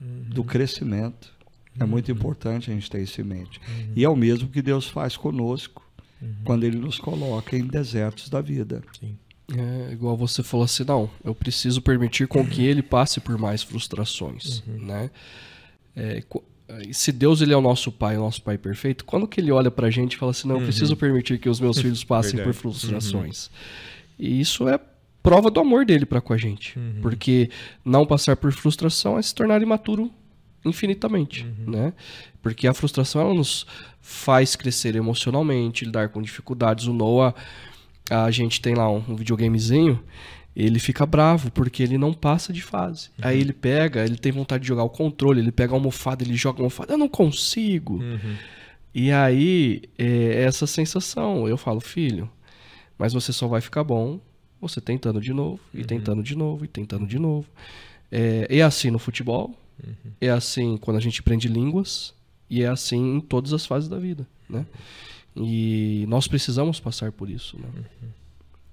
uhum. do crescimento. É uhum. É muito importante a gente ter isso em mente. Uhum. E é o mesmo que Deus faz conosco uhum. quando Ele nos coloca em desertos da vida. Sim. É, igual você falou assim, não, eu preciso permitir com que uhum. ele passe por mais frustrações, uhum. né? É, se Deus ele é o nosso pai, o nosso pai perfeito, quando que ele olha pra gente e fala assim, não, eu preciso uhum. permitir que os meus <laughs> filhos passem por uhum. frustrações. Uhum. E isso é prova do amor dele para com a gente. Uhum. Porque não passar por frustração é se tornar imaturo infinitamente, uhum. né? Porque a frustração ela nos faz crescer emocionalmente, lidar com dificuldades. O Noah, a gente tem lá um, um videogamezinho ele fica bravo porque ele não passa de fase. Uhum. Aí ele pega, ele tem vontade de jogar o controle, ele pega a almofada, ele joga a almofada, eu não consigo. Uhum. E aí é, é essa sensação, eu falo, filho, mas você só vai ficar bom você tentando de novo, e uhum. tentando de novo, e tentando de novo. É, é assim no futebol, uhum. é assim quando a gente aprende línguas, e é assim em todas as fases da vida, né? E nós precisamos passar por isso, né? Uhum.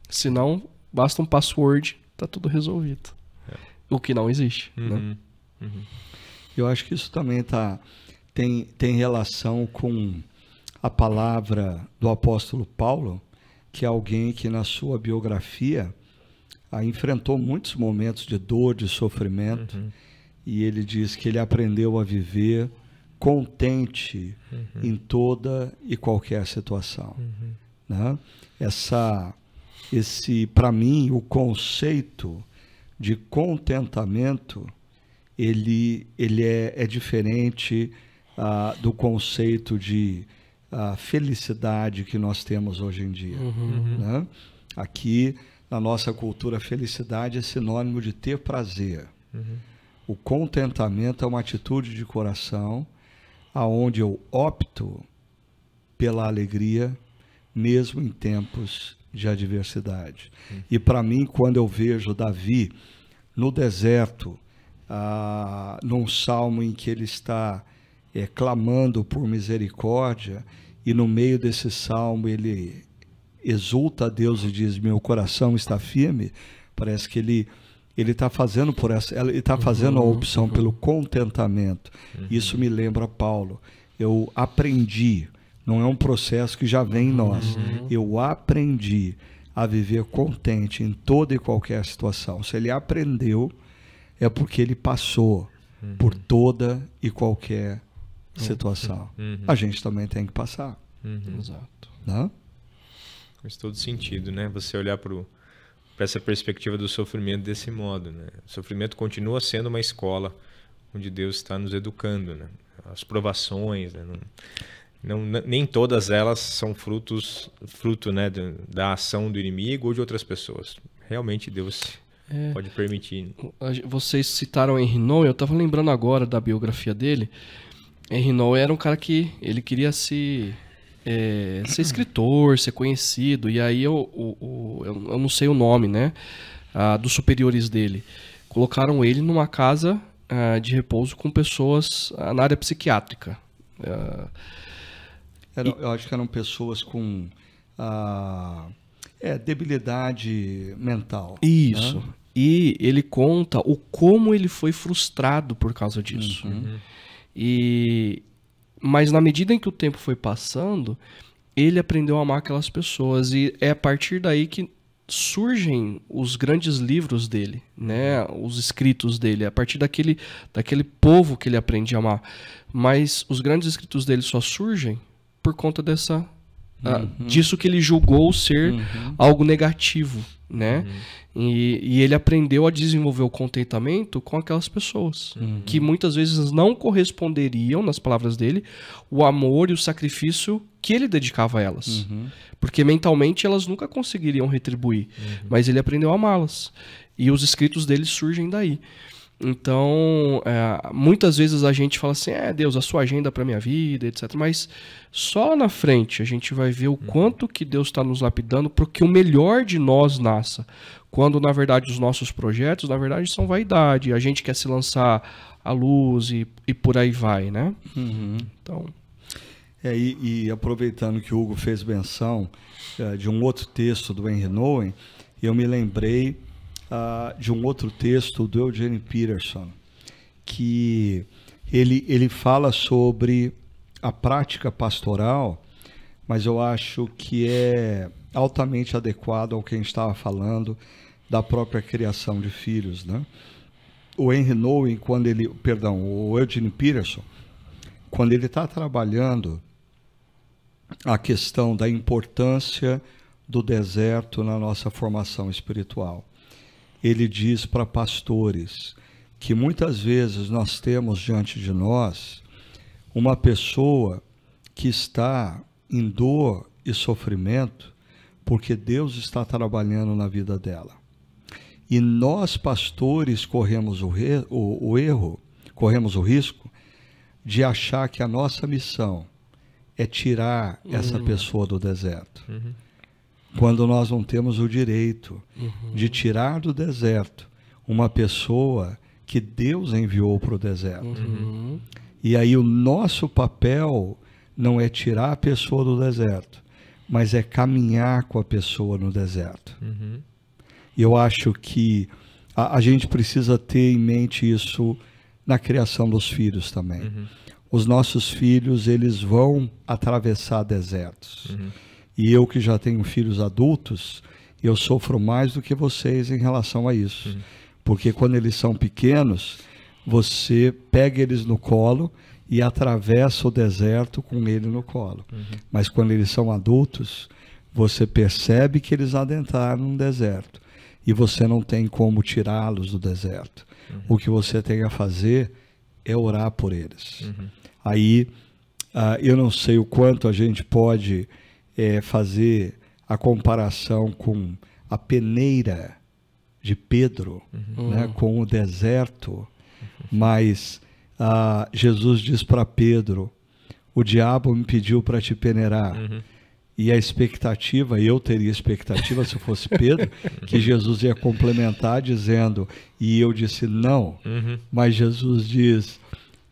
Senão Basta um password, tá tudo resolvido. É. O que não existe. Né? Uhum. Né? Uhum. Eu acho que isso também tá, tem, tem relação com a palavra do apóstolo Paulo, que é alguém que na sua biografia ah, enfrentou muitos momentos de dor, de sofrimento, uhum. e ele diz que ele aprendeu a viver contente uhum. em toda e qualquer situação. Uhum. Né? Essa esse para mim o conceito de contentamento ele, ele é, é diferente ah, do conceito de ah, felicidade que nós temos hoje em dia. Uhum. Né? Aqui, na nossa cultura, felicidade é sinônimo de ter prazer. Uhum. O contentamento é uma atitude de coração aonde eu opto pela alegria, mesmo em tempos de adversidade. Uhum. E para mim, quando eu vejo Davi no deserto, ah, num salmo em que ele está é, clamando por misericórdia, e no meio desse salmo ele exulta a Deus e diz: Meu coração está firme. Parece que ele ele está fazendo por essa, ele está fazendo a uhum, opção uhum. pelo contentamento. Uhum. Isso me lembra Paulo. Eu aprendi não é um processo que já vem em uhum. nós. Uhum. Eu aprendi a viver contente em toda e qualquer situação. Se ele aprendeu, é porque ele passou uhum. por toda e qualquer uhum. situação. Uhum. A gente também tem que passar. Uhum. Exato. Não? Né? Faz todo sentido, né? Você olhar para essa perspectiva do sofrimento desse modo, né? O sofrimento continua sendo uma escola onde Deus está nos educando, né? As provações, né? Não não, nem todas elas são frutos fruto né, da ação do inimigo ou de outras pessoas. Realmente Deus é, pode permitir. Vocês citaram Henry Noll, eu estava lembrando agora da biografia dele. Henry Noll era um cara que ele queria se é, ser <clears throat> escritor, ser conhecido, e aí eu, eu, eu, eu não sei o nome, né? Ah, dos superiores dele. Colocaram ele numa casa ah, de repouso com pessoas ah, na área psiquiátrica. Ah, era, e... Eu acho que eram pessoas com ah, é, debilidade mental. Né? Isso. Né? E ele conta o como ele foi frustrado por causa disso. Uhum. uhum. E mas na medida em que o tempo foi passando, ele aprendeu a amar aquelas pessoas e é a partir daí que surgem os grandes livros dele, né? Os escritos dele, a partir daquele, daquele povo que ele aprende a amar. Mas os grandes escritos dele só surgem por conta dessa uhum. disso que ele julgou ser uhum. algo negativo, né? Uhum. E, e, ele aprendeu a desenvolver o contentamento com aquelas pessoas uhum. que muitas vezes não corresponderiam, nas palavras dele, o amor e o sacrifício que ele dedicava a elas, uhum. porque mentalmente elas nunca conseguiriam retribuir, mas ele aprendeu a amá-las e os escritos dele surgem daí. Então, é, muitas vezes a gente fala assim: é Deus, a sua agenda para minha vida, etc. Mas só na frente a gente vai ver o uhum. quanto que Deus está nos lapidando para que o melhor de nós nasça. Quando, na verdade, os nossos projetos, na verdade, são vaidade. A gente quer se lançar à luz e, e por aí vai, né? Uhum. Então. É, e, e, aproveitando que o Hugo fez menção é, de um outro texto do Henry Nowen, eu me lembrei uh, de um outro texto do Eugene Peterson, que ele, ele fala sobre a prática pastoral, mas eu acho que é altamente adequado ao que a gente estava falando da própria criação de filhos, né? O Henry Nowen, quando ele, perdão, o Eugene Peterson, quando ele está trabalhando a questão da importância do deserto na nossa formação espiritual ele diz para pastores que muitas vezes nós temos diante de nós uma pessoa que está em dor e sofrimento porque Deus está trabalhando na vida dela. E nós, pastores, corremos o, re, o, o erro, corremos o risco de achar que a nossa missão é tirar uhum. essa hum. pessoa do deserto. Uhum quando nós não temos o direito uhum. de tirar do deserto uma pessoa que Deus enviou para o deserto. Uhum. E aí o nosso papel não é tirar a pessoa do deserto, mas é caminhar com a pessoa no deserto. Uhum. Eu acho que a, a, gente precisa ter em mente isso na criação dos filhos também. Uhum. Os nossos filhos, eles vão atravessar desertos. Uhum. E eu que já tenho filhos adultos, eu sofro mais do que vocês em relação a isso. Uhum. Porque quando eles são pequenos, você pega eles no colo e atravessa o deserto com ele no colo. Uhum. Mas quando eles são adultos, você percebe que eles adentraram um deserto e você não tem como tirá-los do deserto. Uhum. O que você tem a fazer é orar por eles. Uhum. Aí, uh, eu não sei o quanto a gente pode é, fazer a comparação com a peneira de Pedro, uhum. né, com o deserto, mas ah, Jesus diz para Pedro: O diabo me pediu para te peneirar. Uhum. E a expectativa, eu teria expectativa se fosse Pedro, <laughs> que Jesus ia complementar dizendo, e eu disse não, uhum. mas Jesus diz,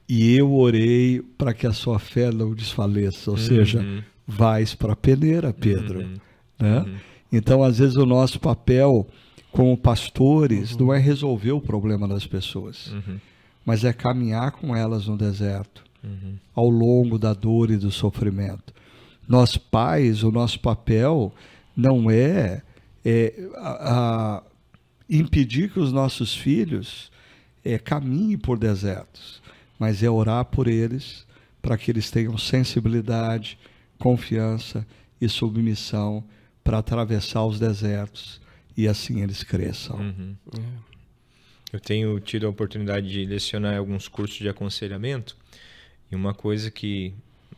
e eu orei para que a sua fé não desfaleça. Ou uhum. seja, vais para a peneira, Pedro. Uhum. Né? Uhum. Então, às vezes, o nosso papel como pastores uhum. não é resolver o problema das pessoas, uhum. mas é caminhar com elas no deserto, uhum. ao longo da dor e do sofrimento. Nós, pais, o nosso papel não é, é a, a impedir que os nossos filhos é, caminhem por desertos, mas é orar por eles para que eles tenham sensibilidade, confiança e submissão para atravessar os desertos e assim eles cresçam. Uhum. Eu tenho tido a oportunidade de lecionar alguns cursos de aconselhamento e uma coisa que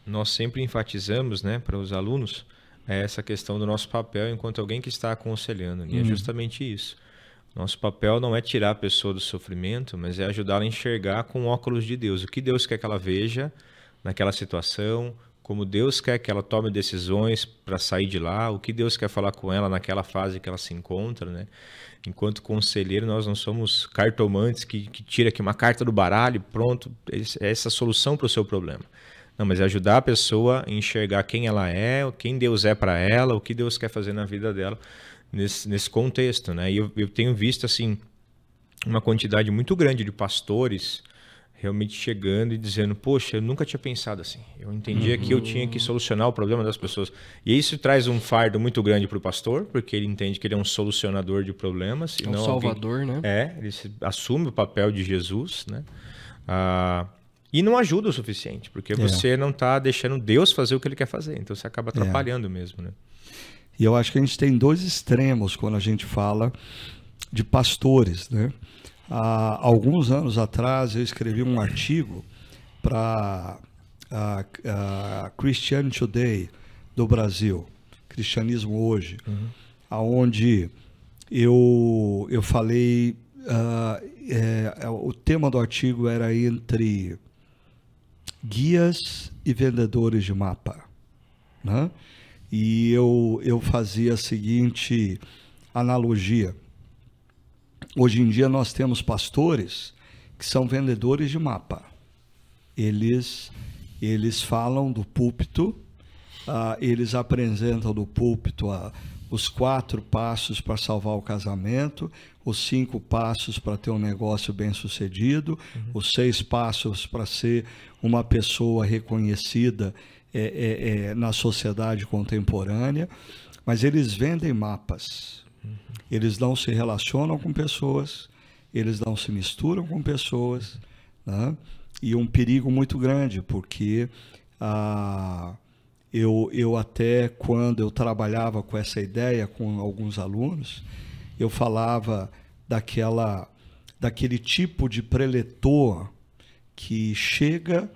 nós sempre enfatizamos, né, para os alunos é essa questão do nosso papel enquanto alguém que está aconselhando. E é uhum. justamente isso. Nosso papel não é tirar a pessoa do sofrimento, mas é ajudá-la a enxergar com óculos de Deus o que Deus quer que ela veja naquela situação, como Deus quer que ela tome decisões para sair de lá, o que Deus quer falar com ela naquela fase que ela se encontra, né? Enquanto conselheiro, nós não somos cartomantes que, que tira aqui uma carta do baralho, pronto, é essa solução para o seu problema. Não, mas é ajudar a pessoa a enxergar quem ela é, quem Deus é para ela, o que Deus quer fazer na vida dela nesse, nesse contexto, né? E eu, eu tenho visto, assim, uma quantidade muito grande de pastores realmente chegando e dizendo: Poxa, eu nunca tinha pensado assim. Eu entendia uhum. que eu tinha que solucionar o problema das pessoas. E isso traz um fardo muito grande para o pastor, porque ele entende que ele é um solucionador de problemas. É um salvador, alguém... né? É, ele assume o papel de Jesus, né? Ah, e não ajuda o suficiente, porque é. você não está deixando Deus fazer o que ele quer fazer. Então você acaba é. atrapalhando é. mesmo, né? E eu acho que a gente tem dois extremos quando a gente fala de pastores, né? Há alguns anos atrás, eu escrevi um artigo para a, a Christian Today do Brasil, Cristianismo Hoje, uhum. aonde eu, eu falei, uh, é, o tema do artigo era entre guias e vendedores de mapa. Né? E eu, eu fazia a seguinte analogia. Hoje em dia nós temos pastores que são vendedores de mapa. Eles eles falam do púlpito, uh, eles apresentam do púlpito ah, os quatro passos para salvar o casamento, os cinco passos para ter um negócio bem sucedido, uhum. os seis passos para ser uma pessoa reconhecida é, é, é, na sociedade contemporânea, mas eles vendem mapas. Eles não se relacionam com pessoas, eles não se misturam com pessoas, né? e um perigo muito grande, porque ah, eu, eu até quando eu trabalhava com essa ideia com alguns alunos, eu falava daquela daquele tipo de preletor que chega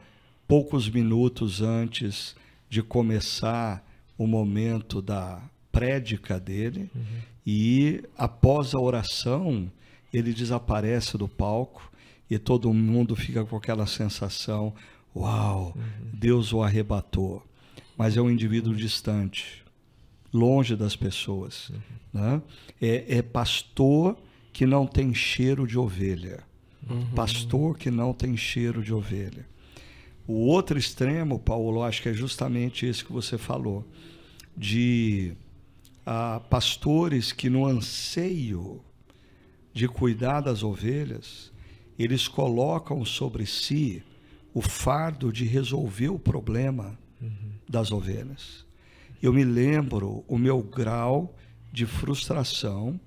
poucos minutos antes de começar o momento da prédica dele uhum. E após a oração, ele desaparece do palco e todo mundo fica com aquela sensação: uau, uhum. Deus o arrebatou. Mas é um indivíduo distante, longe das pessoas. Uhum. Né? É, é, pastor que não tem cheiro de ovelha. Uhum. Pastor que não tem cheiro de ovelha. O outro extremo, Paulo, acho que é justamente isso que você falou, de a pastores que, no anseio de cuidar das ovelhas, eles colocam sobre si o fardo de resolver o problema uhum. das ovelhas. Eu me lembro o meu grau de frustração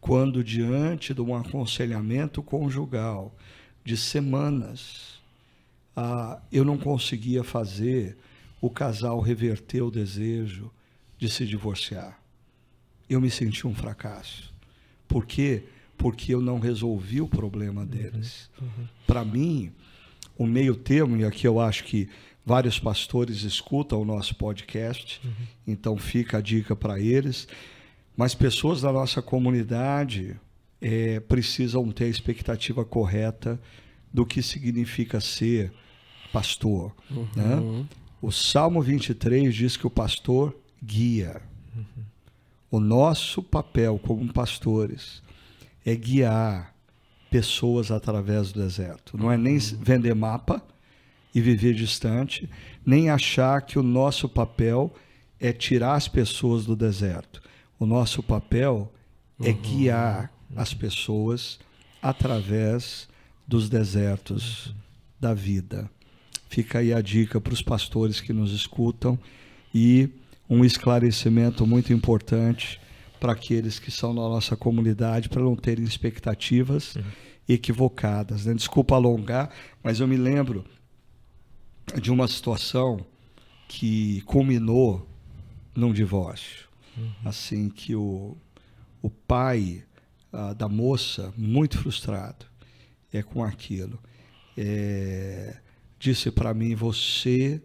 quando, diante de um aconselhamento conjugal de semanas, ah, eu não conseguia fazer o casal reverter o desejo de se divorciar eu me senti um fracasso. Por quê? Porque eu não resolvi o problema uhum, deles. Uhum. Uhum. Para mim, o meio termo, e aqui eu acho que vários pastores escutam o nosso podcast, uhum. então fica a dica para eles. Mas pessoas da nossa comunidade é, precisam ter a expectativa correta do que significa ser pastor. Né? Uhum. O Salmo 23 diz que o pastor guia. Uhum. O nosso papel como pastores é guiar pessoas através do deserto. Não é nem vender mapa e viver distante, nem achar que o nosso papel é tirar as pessoas do deserto. O nosso papel é uhum. guiar as pessoas através dos desertos da vida. Fica aí a dica para os pastores que nos escutam e um esclarecimento muito importante para aqueles que são da nossa comunidade, para não terem expectativas uhum. equivocadas. Né? Desculpa alongar, mas eu me lembro de uma situação que culminou num divórcio. Uhum. Assim que o, o pai ah, da moça, muito frustrado é, com aquilo, é, disse para mim: Você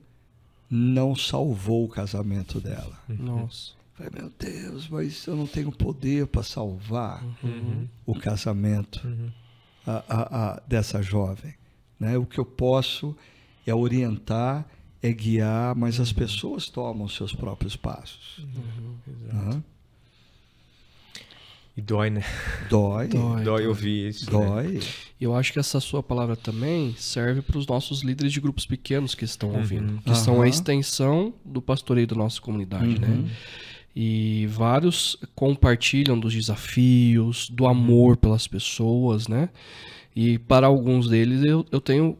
não salvou o casamento dela. Nossa. Falei, meu Deus, mas eu não tenho poder para salvar uhum. o casamento uhum. a, a, a, dessa jovem. Né? O que eu posso é orientar, é guiar, mas as uhum. pessoas tomam seus próprios passos. Uhum, exato. E dói, né? Dói. Dói, dói ouvir isso. Né? Dói. Né? Eu acho que essa sua palavra também serve para os nossos líderes de grupos pequenos que estão uhum. ouvindo, que uhum. são a extensão do pastoreio da nossa comunidade, né? uhum. né? E vários compartilham dos desafios, do amor uhum. pelas pessoas, né? E para alguns deles eu, eu tenho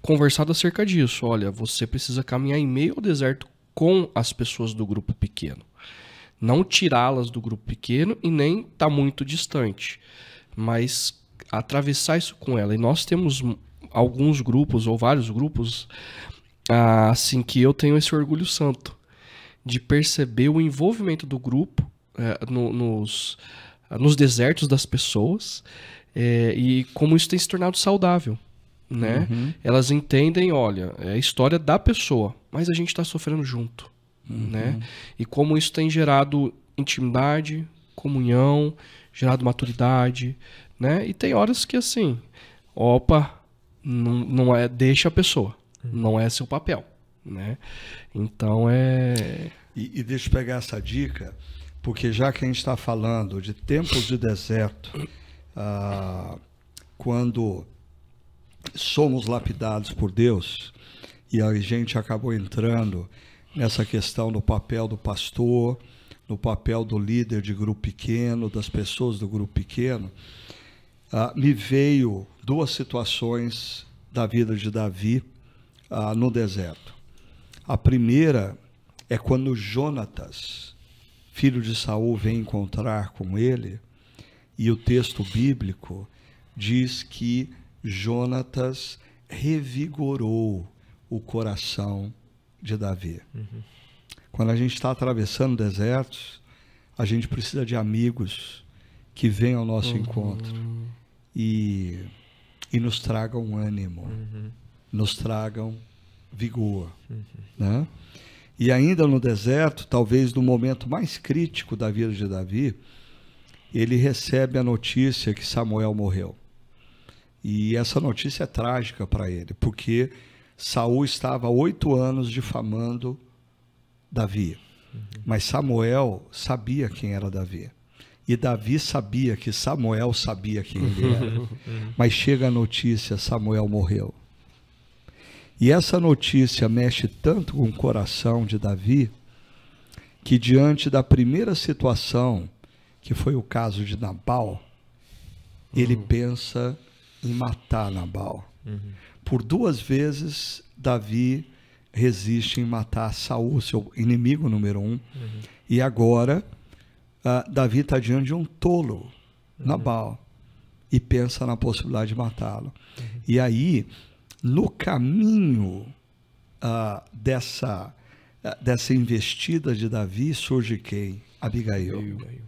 conversado acerca disso. Olha, você precisa caminhar em meio ao deserto com as pessoas do grupo pequeno não tirá-las do grupo pequeno e nem tá muito distante, mas atravessar isso com ela. E nós temos alguns grupos ou vários grupos ah, assim que eu tenho esse orgulho santo de perceber o envolvimento do grupo é, no, nos, nos desertos das pessoas é, e como isso tem se tornado saudável. Né? Uhum. Elas entendem, olha, é a história da pessoa, mas a gente está sofrendo junto. Né? uhum. né? E como isso tem gerado intimidade, comunhão, gerado maturidade, né? E tem horas que assim, opa, não, não é, deixa a pessoa, uhum. não é seu papel, né? Então é. E, e deixa eu pegar essa dica, porque já que a gente está falando de tempos de deserto, ah, quando somos lapidados por Deus e a gente acabou entrando nessa questão do papel do pastor, no papel do líder de grupo pequeno, das pessoas do grupo pequeno, ah, me veio duas situações da vida de Davi ah, no deserto. A primeira é quando Jonatas, filho de Saul, vem encontrar com ele, e o texto bíblico diz que Jonatas revigorou o coração de Davi. Uhum. Quando a gente está atravessando desertos, a gente precisa de amigos que venham ao nosso uhum. encontro e, e nos tragam ânimo, uhum. nos tragam vigor. Uhum. Né? E ainda no deserto, talvez no momento mais crítico da vida de Davi, ele recebe a notícia que Samuel morreu. E essa notícia é trágica para ele, porque Saul estava oito anos difamando Davi. Uhum. Mas Samuel sabia quem era Davi. E Davi sabia que Samuel sabia quem ele era. <laughs> Uhum. Mas chega a notícia: Samuel morreu. E essa notícia mexe tanto com o coração de Davi, que diante da primeira situação, que foi o caso de Nabal, ele uhum. pensa em matar Nabal. Uhum. Por duas vezes, Davi resiste em matar Saul, seu inimigo número um. Uhum. E agora, uh, Davi está diante de um tolo, uhum. Nabal, e pensa na possibilidade de matá-lo. Uhum. E aí, no caminho uh, dessa, uh, dessa investida de Davi, surge quem? Abigail. Abigail.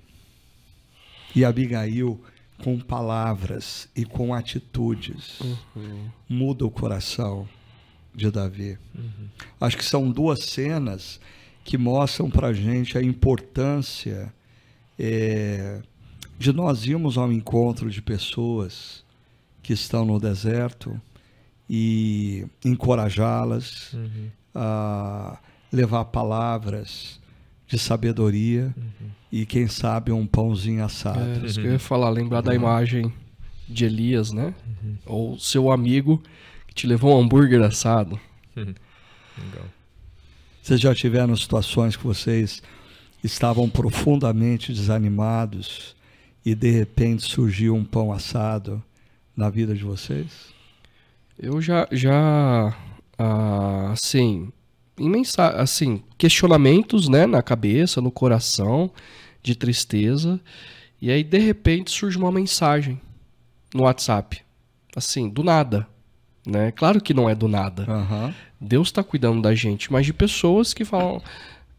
E Abigail com palavras e com atitudes uhum. muda o coração de Davi. Uhum. Acho que são duas cenas que mostram para gente a importância é, de nós irmos ao encontro de pessoas que estão no deserto e encorajá-las uhum. a levar palavras de sabedoria uhum. e quem sabe um pãozinho assado. É, isso que eu uhum. ia falar, lembrar da uhum. imagem de Elias, né? Uhum. Ou seu amigo que te levou um hambúrguer assado. Uhum. Legal. Vocês já tiveram situações que vocês estavam profundamente desanimados e de repente surgiu um pão assado na vida de vocês? Eu já, já ah, assim, imensa, assim, questionamentos, né, na cabeça, no coração, de tristeza. E aí de repente surge uma mensagem no WhatsApp, assim, do nada, né? Claro que não é do nada. Uhum. Deus está cuidando da gente, mas de pessoas que falam,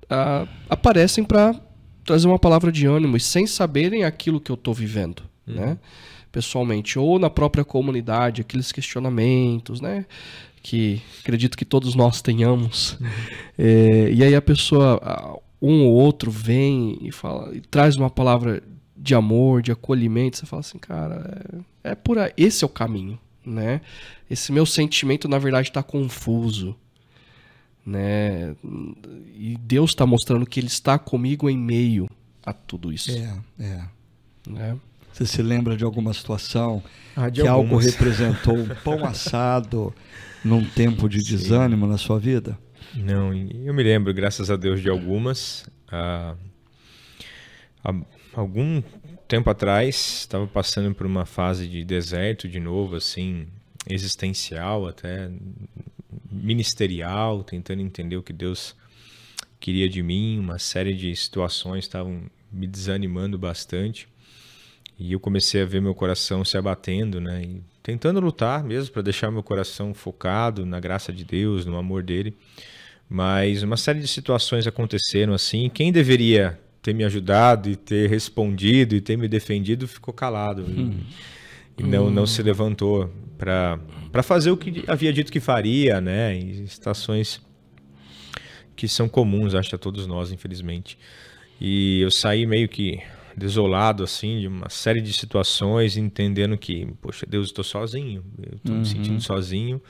ah, aparecem para trazer uma palavra de ânimo e sem saberem aquilo que eu estou vivendo, uhum. né? Pessoalmente ou na própria comunidade, aqueles questionamentos, né? que acredito que todos nós tenhamos. Uhum. É, e aí a pessoa, um ou outro, vem e fala, e traz uma palavra de amor, de acolhimento, você fala assim, cara, é, é por aí, esse é o caminho, né? Esse meu sentimento, na verdade, está confuso, né? E Deus está mostrando que Ele está comigo em meio a tudo isso. É, é. Né? Você se lembra de alguma situação ah, de que algumas. algo representou um pão assado num tempo de desânimo Sim. na sua vida? Não, eu me lembro, graças a Deus, de algumas. há ah, algum tempo atrás, estava passando por uma fase de deserto de novo, assim, existencial até, ministerial, tentando entender o que Deus queria de mim. Uma série de situações estavam me desanimando bastante. E eu comecei a ver meu coração se abatendo, né? E tentando lutar mesmo para deixar meu coração focado na graça de Deus, no amor dele. Mas uma série de situações aconteceram assim. Quem deveria ter me ajudado e ter respondido e ter me defendido ficou calado hum. e, não, não hum. se levantou para fazer o que havia dito que faria, né? Em situações que são comuns, acho, a todos nós, infelizmente. E eu saí meio que desolado assim de uma série de situações, entendendo que, poxa, Deus, estou sozinho, eu estou uhum. me sentindo uhum. sozinho,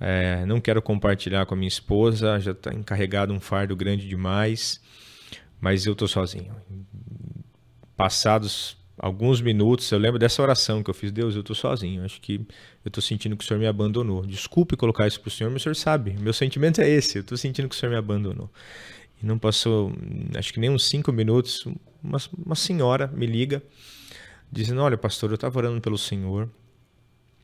é, não quero compartilhar com a minha esposa, já está encarregado um fardo grande demais, mas eu estou sozinho. Passados alguns minutos, eu lembro dessa oração que eu fiz, Deus, eu estou sozinho, acho que eu estou sentindo que o Senhor me abandonou. Desculpe colocar isso para o Senhor, mas o Senhor sabe, meu sentimento é esse, eu estou sentindo que o Senhor me abandonou. E não passou, acho que nem uns cinco minutos, uma, uma senhora me liga, dizendo: Olha, pastor, eu estava orando pelo senhor.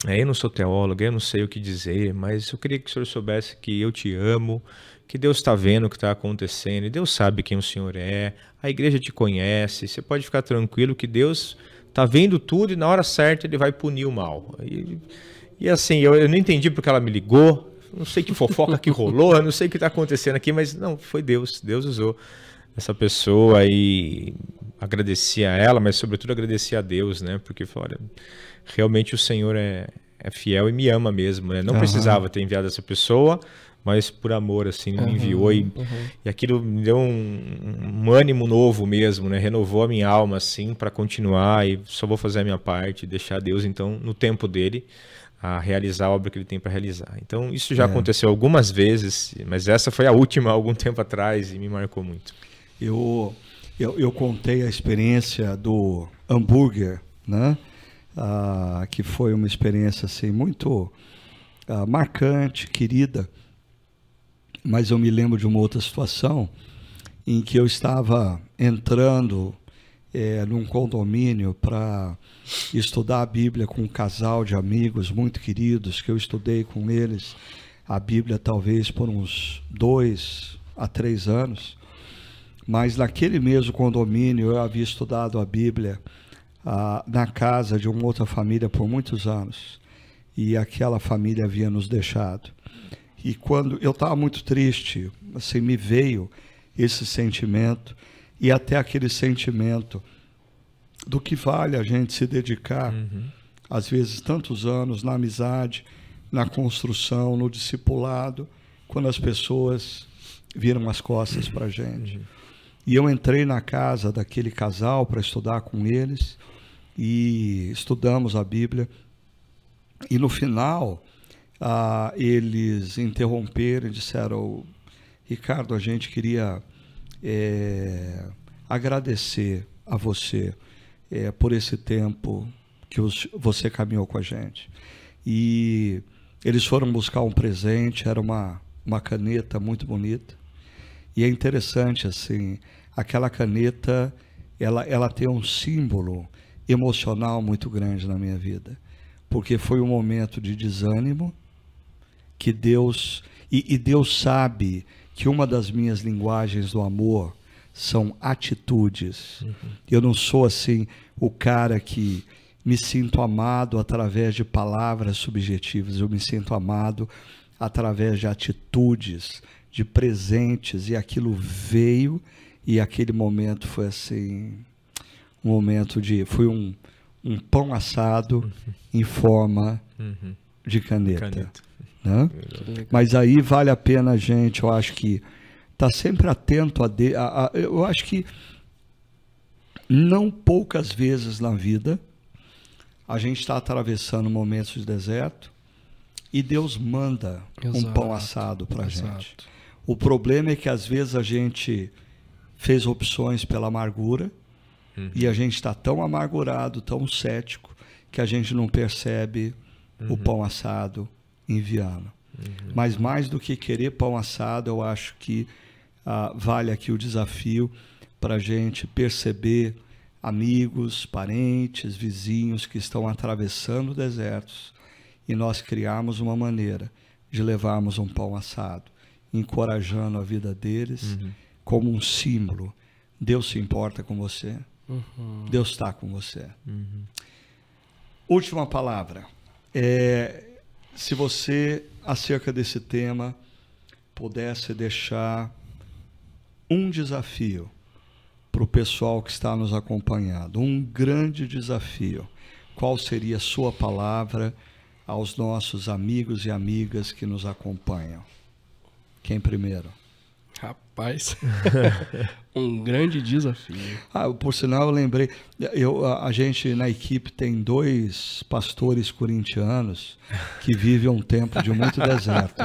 É, eu não sou teólogo, eu não sei o que dizer, mas eu queria que o senhor soubesse que eu te amo, que Deus está vendo o que está acontecendo, e Deus sabe quem o senhor é, a igreja te conhece, você pode ficar tranquilo que Deus está vendo tudo e na hora certa ele vai punir o mal. E, e assim, eu, eu, não entendi porque ela me ligou, não sei que fofoca que rolou, eu não sei o que está acontecendo aqui, mas não, foi Deus, Deus usou essa pessoa e agradecer a ela, mas sobretudo agradecer a Deus, né? Porque olha, realmente o Senhor é, é fiel e me ama mesmo, né? Não uhum. precisava ter enviado essa pessoa, mas por amor, assim, uhum, me enviou e, uhum. e aquilo me deu um, um, ânimo novo mesmo, né? Renovou a minha alma, assim, para continuar e só vou fazer a minha parte, deixar Deus, então, no tempo dele, a realizar a obra que ele tem para realizar. Então, isso já é. aconteceu algumas vezes, mas essa foi a última, algum tempo atrás, e me marcou muito. Eu, eu, eu contei a experiência do hambúrguer, né? Ah, que foi uma experiência assim muito ah, marcante, querida. Mas eu me lembro de uma outra situação em que eu estava entrando é, num condomínio para estudar a Bíblia com um casal de amigos muito queridos que eu estudei com eles a Bíblia talvez por uns dois a três anos mas naquele mesmo condomínio eu havia estudado a Bíblia ah, na casa de uma outra família por muitos anos e aquela família havia nos deixado. E quando eu estava muito triste, assim me veio esse sentimento e até aquele sentimento do que vale a gente se dedicar uhum. às vezes tantos anos na amizade, na construção, no discipulado, quando as pessoas viram as costas para a gente. Uhum. E eu entrei na casa daquele casal para estudar com eles e estudamos a Bíblia. E no final, ah, eles interromperam e disseram: Ricardo, a gente queria é, agradecer a você é, por esse tempo que os, você caminhou com a gente. E eles foram buscar um presente, era uma, uma caneta muito bonita. E é interessante, assim, aquela caneta, ela, ela tem um símbolo emocional muito grande na minha vida, porque foi um momento de desânimo que Deus e, e Deus sabe que uma das minhas linguagens do amor são atitudes. Uhum. Eu não sou assim o cara que me sinto amado através de palavras subjetivas, eu me sinto amado através de atitudes, de presentes, e aquilo veio e aquele momento foi assim, um momento de, foi um, um pão assado uhum. em forma uhum. de caneta. caneta. Né? Uhum. Mas aí vale a pena a gente, eu acho que tá sempre atento a, de, a, a, eu acho que não poucas vezes na vida a gente está atravessando momentos de deserto e Deus manda Exato. um pão assado para gente. O problema é que às vezes a gente fez opções pela amargura uhum. e a gente está tão amargurado, tão cético, que a gente não percebe uhum. o pão assado em Viana. Uhum. Mas mais do que querer pão assado, eu acho que ah, vale aqui o desafio para a gente perceber amigos, parentes, vizinhos que estão atravessando desertos e nós criarmos uma maneira de levarmos um pão assado, encorajando a vida deles. Uhum como um símbolo. Deus se importa com você. Uhum. Deus está com você. Uhum. Última palavra. É, se você, acerca desse tema, pudesse deixar um desafio para o pessoal que está nos acompanhando, um grande desafio, qual seria a sua palavra aos nossos amigos e amigas que nos acompanham? Quem primeiro? pais. <laughs> um grande desafio. Ah, por sinal, eu lembrei, eu, a, a, gente na equipe tem dois pastores corintianos que vivem um tempo de muito <laughs> deserto.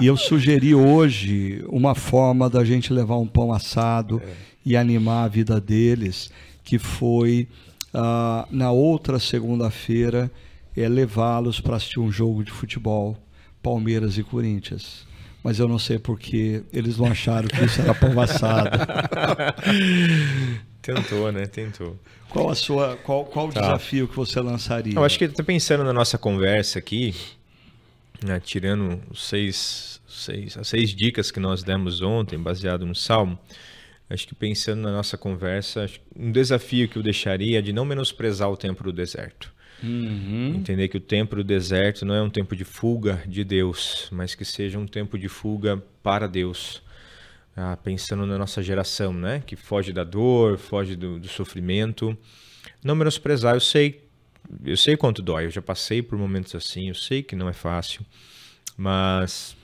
e eu sugeri hoje uma forma da gente levar um pão assado é. e animar a vida deles, que foi uh, na outra segunda-feira é levá-los para assistir um jogo de futebol, Palmeiras e Corinthians mas eu não sei porque eles não acharam que isso era pão <laughs> Tentou, né? Tentou. Qual a sua, qual, qual o tá. desafio que você lançaria? Eu acho que estou pensando na nossa conversa aqui, né, tirando seis, seis, as seis dicas que nós demos ontem, baseado no Salmo. Acho que pensando na nossa conversa, um desafio que eu deixaria é de não menosprezar o tempo do deserto. Uhum. Entender que o tempo do deserto não é um tempo de fuga de Deus, mas que seja um tempo de fuga para Deus. Ah, pensando na nossa geração, né? Que foge da dor, foge do, do sofrimento. Não menosprezar, eu sei, eu sei quanto dói, eu já passei por momentos assim, eu sei que não é fácil, mas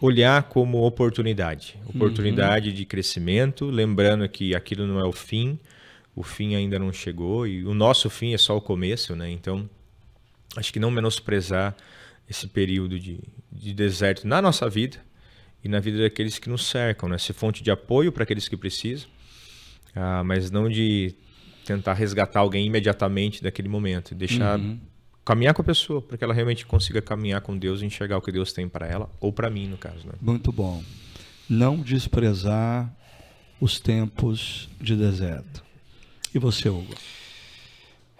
olhar como oportunidade, uhum. oportunidade uhum. de crescimento, lembrando que aquilo não é o fim, o fim ainda não chegou e o nosso fim é só o começo, né? Então, acho que não menosprezar esse período de, de deserto na nossa vida e na vida daqueles que nos cercam, né? Ser fonte de apoio para aqueles que precisam, ah, mas não de tentar resgatar alguém imediatamente daquele momento, deixar uhum. caminhar com a pessoa para que ela realmente consiga caminhar com Deus e enxergar o que Deus tem para ela ou para mim no caso, né? Muito bom. Não desprezar os tempos de deserto. E você, Hugo?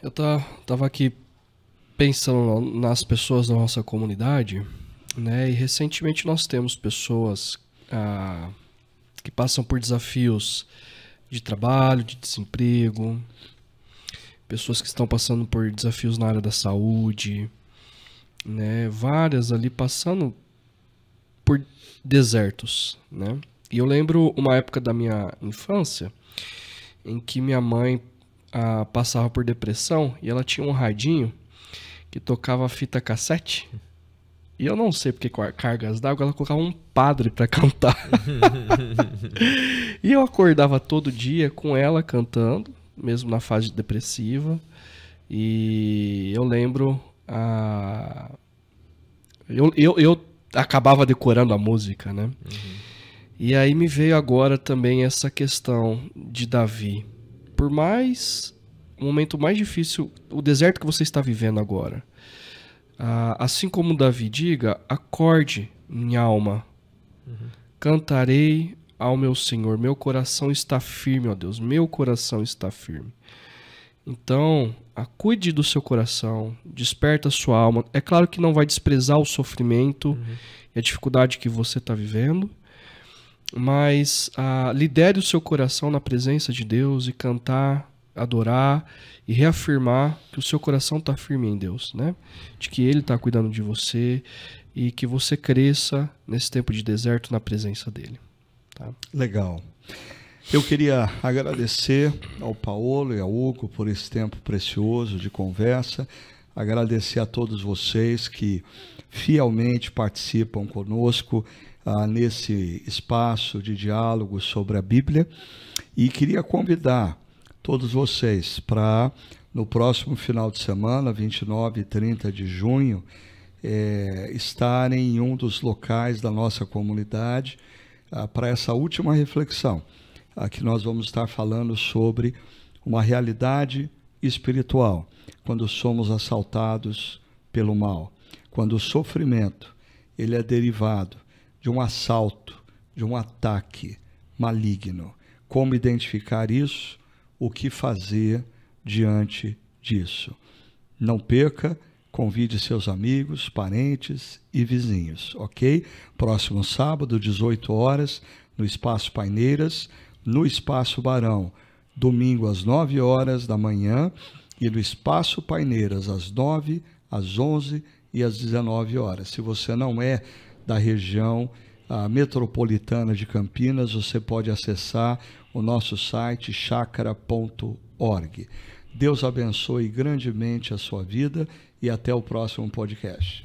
Eu tá, tava aqui pensando nas pessoas da nossa comunidade, né? E recentemente nós temos pessoas ah, que passam por desafios de trabalho, de desemprego, pessoas que estão passando por desafios na área da saúde, né? Várias ali passando por desertos, né? E eu lembro uma época da minha infância em que minha mãe ah, passava por depressão e ela tinha um radinho que tocava fita cassete. E eu não sei porque com cargas d'água ela colocava um padre para <laughs> cantar. e eu acordava todo dia com ela cantando, mesmo na fase depressiva. E eu lembro a ah, eu, eu, eu acabava decorando a música, né? Uhum. E aí me veio agora também essa questão de Davi. Por mais o momento mais difícil, o deserto que você está vivendo agora. assim como Davi diga, acorde, minha alma. Uhum. Cantarei ao meu Senhor. Meu coração está firme, ó Deus. Meu coração está firme. Então, acuide do seu coração, desperta a sua alma. É claro que não vai desprezar o sofrimento uhum. e a dificuldade que você está vivendo, mas ah, lidere o seu coração na presença de Deus e cantar, adorar e reafirmar que o seu coração está firme em Deus, né? De que Ele está cuidando de você e que você cresça nesse tempo de deserto na presença dele. Tá? Legal. Eu queria agradecer ao Paulo e ao Hugo por esse tempo precioso de conversa. Agradecer a todos vocês que fielmente participam conosco ah, nesse espaço de diálogo sobre a Bíblia e queria convidar todos vocês para no próximo final de semana, 29 e 30 de junho, é, estarem em um dos locais da nossa comunidade ah, para essa última reflexão. Aqui nós vamos estar falando sobre uma realidade espiritual, quando somos assaltados pelo mal, quando o sofrimento ele é derivado de um assalto, de um ataque maligno. Como identificar isso? O que fazer diante disso? Não perca, convide seus amigos, parentes e vizinhos, ok? Próximo sábado, 18 horas, no Espaço Paineiras, no Espaço Barão, domingo às 9 horas da manhã e no Espaço Paineiras às 9, às 11 e às 19 horas. Se você não é da região ah, metropolitana de Campinas, você pode acessar o nosso site chácara.org. Deus abençoe grandemente a sua vida e até o próximo podcast.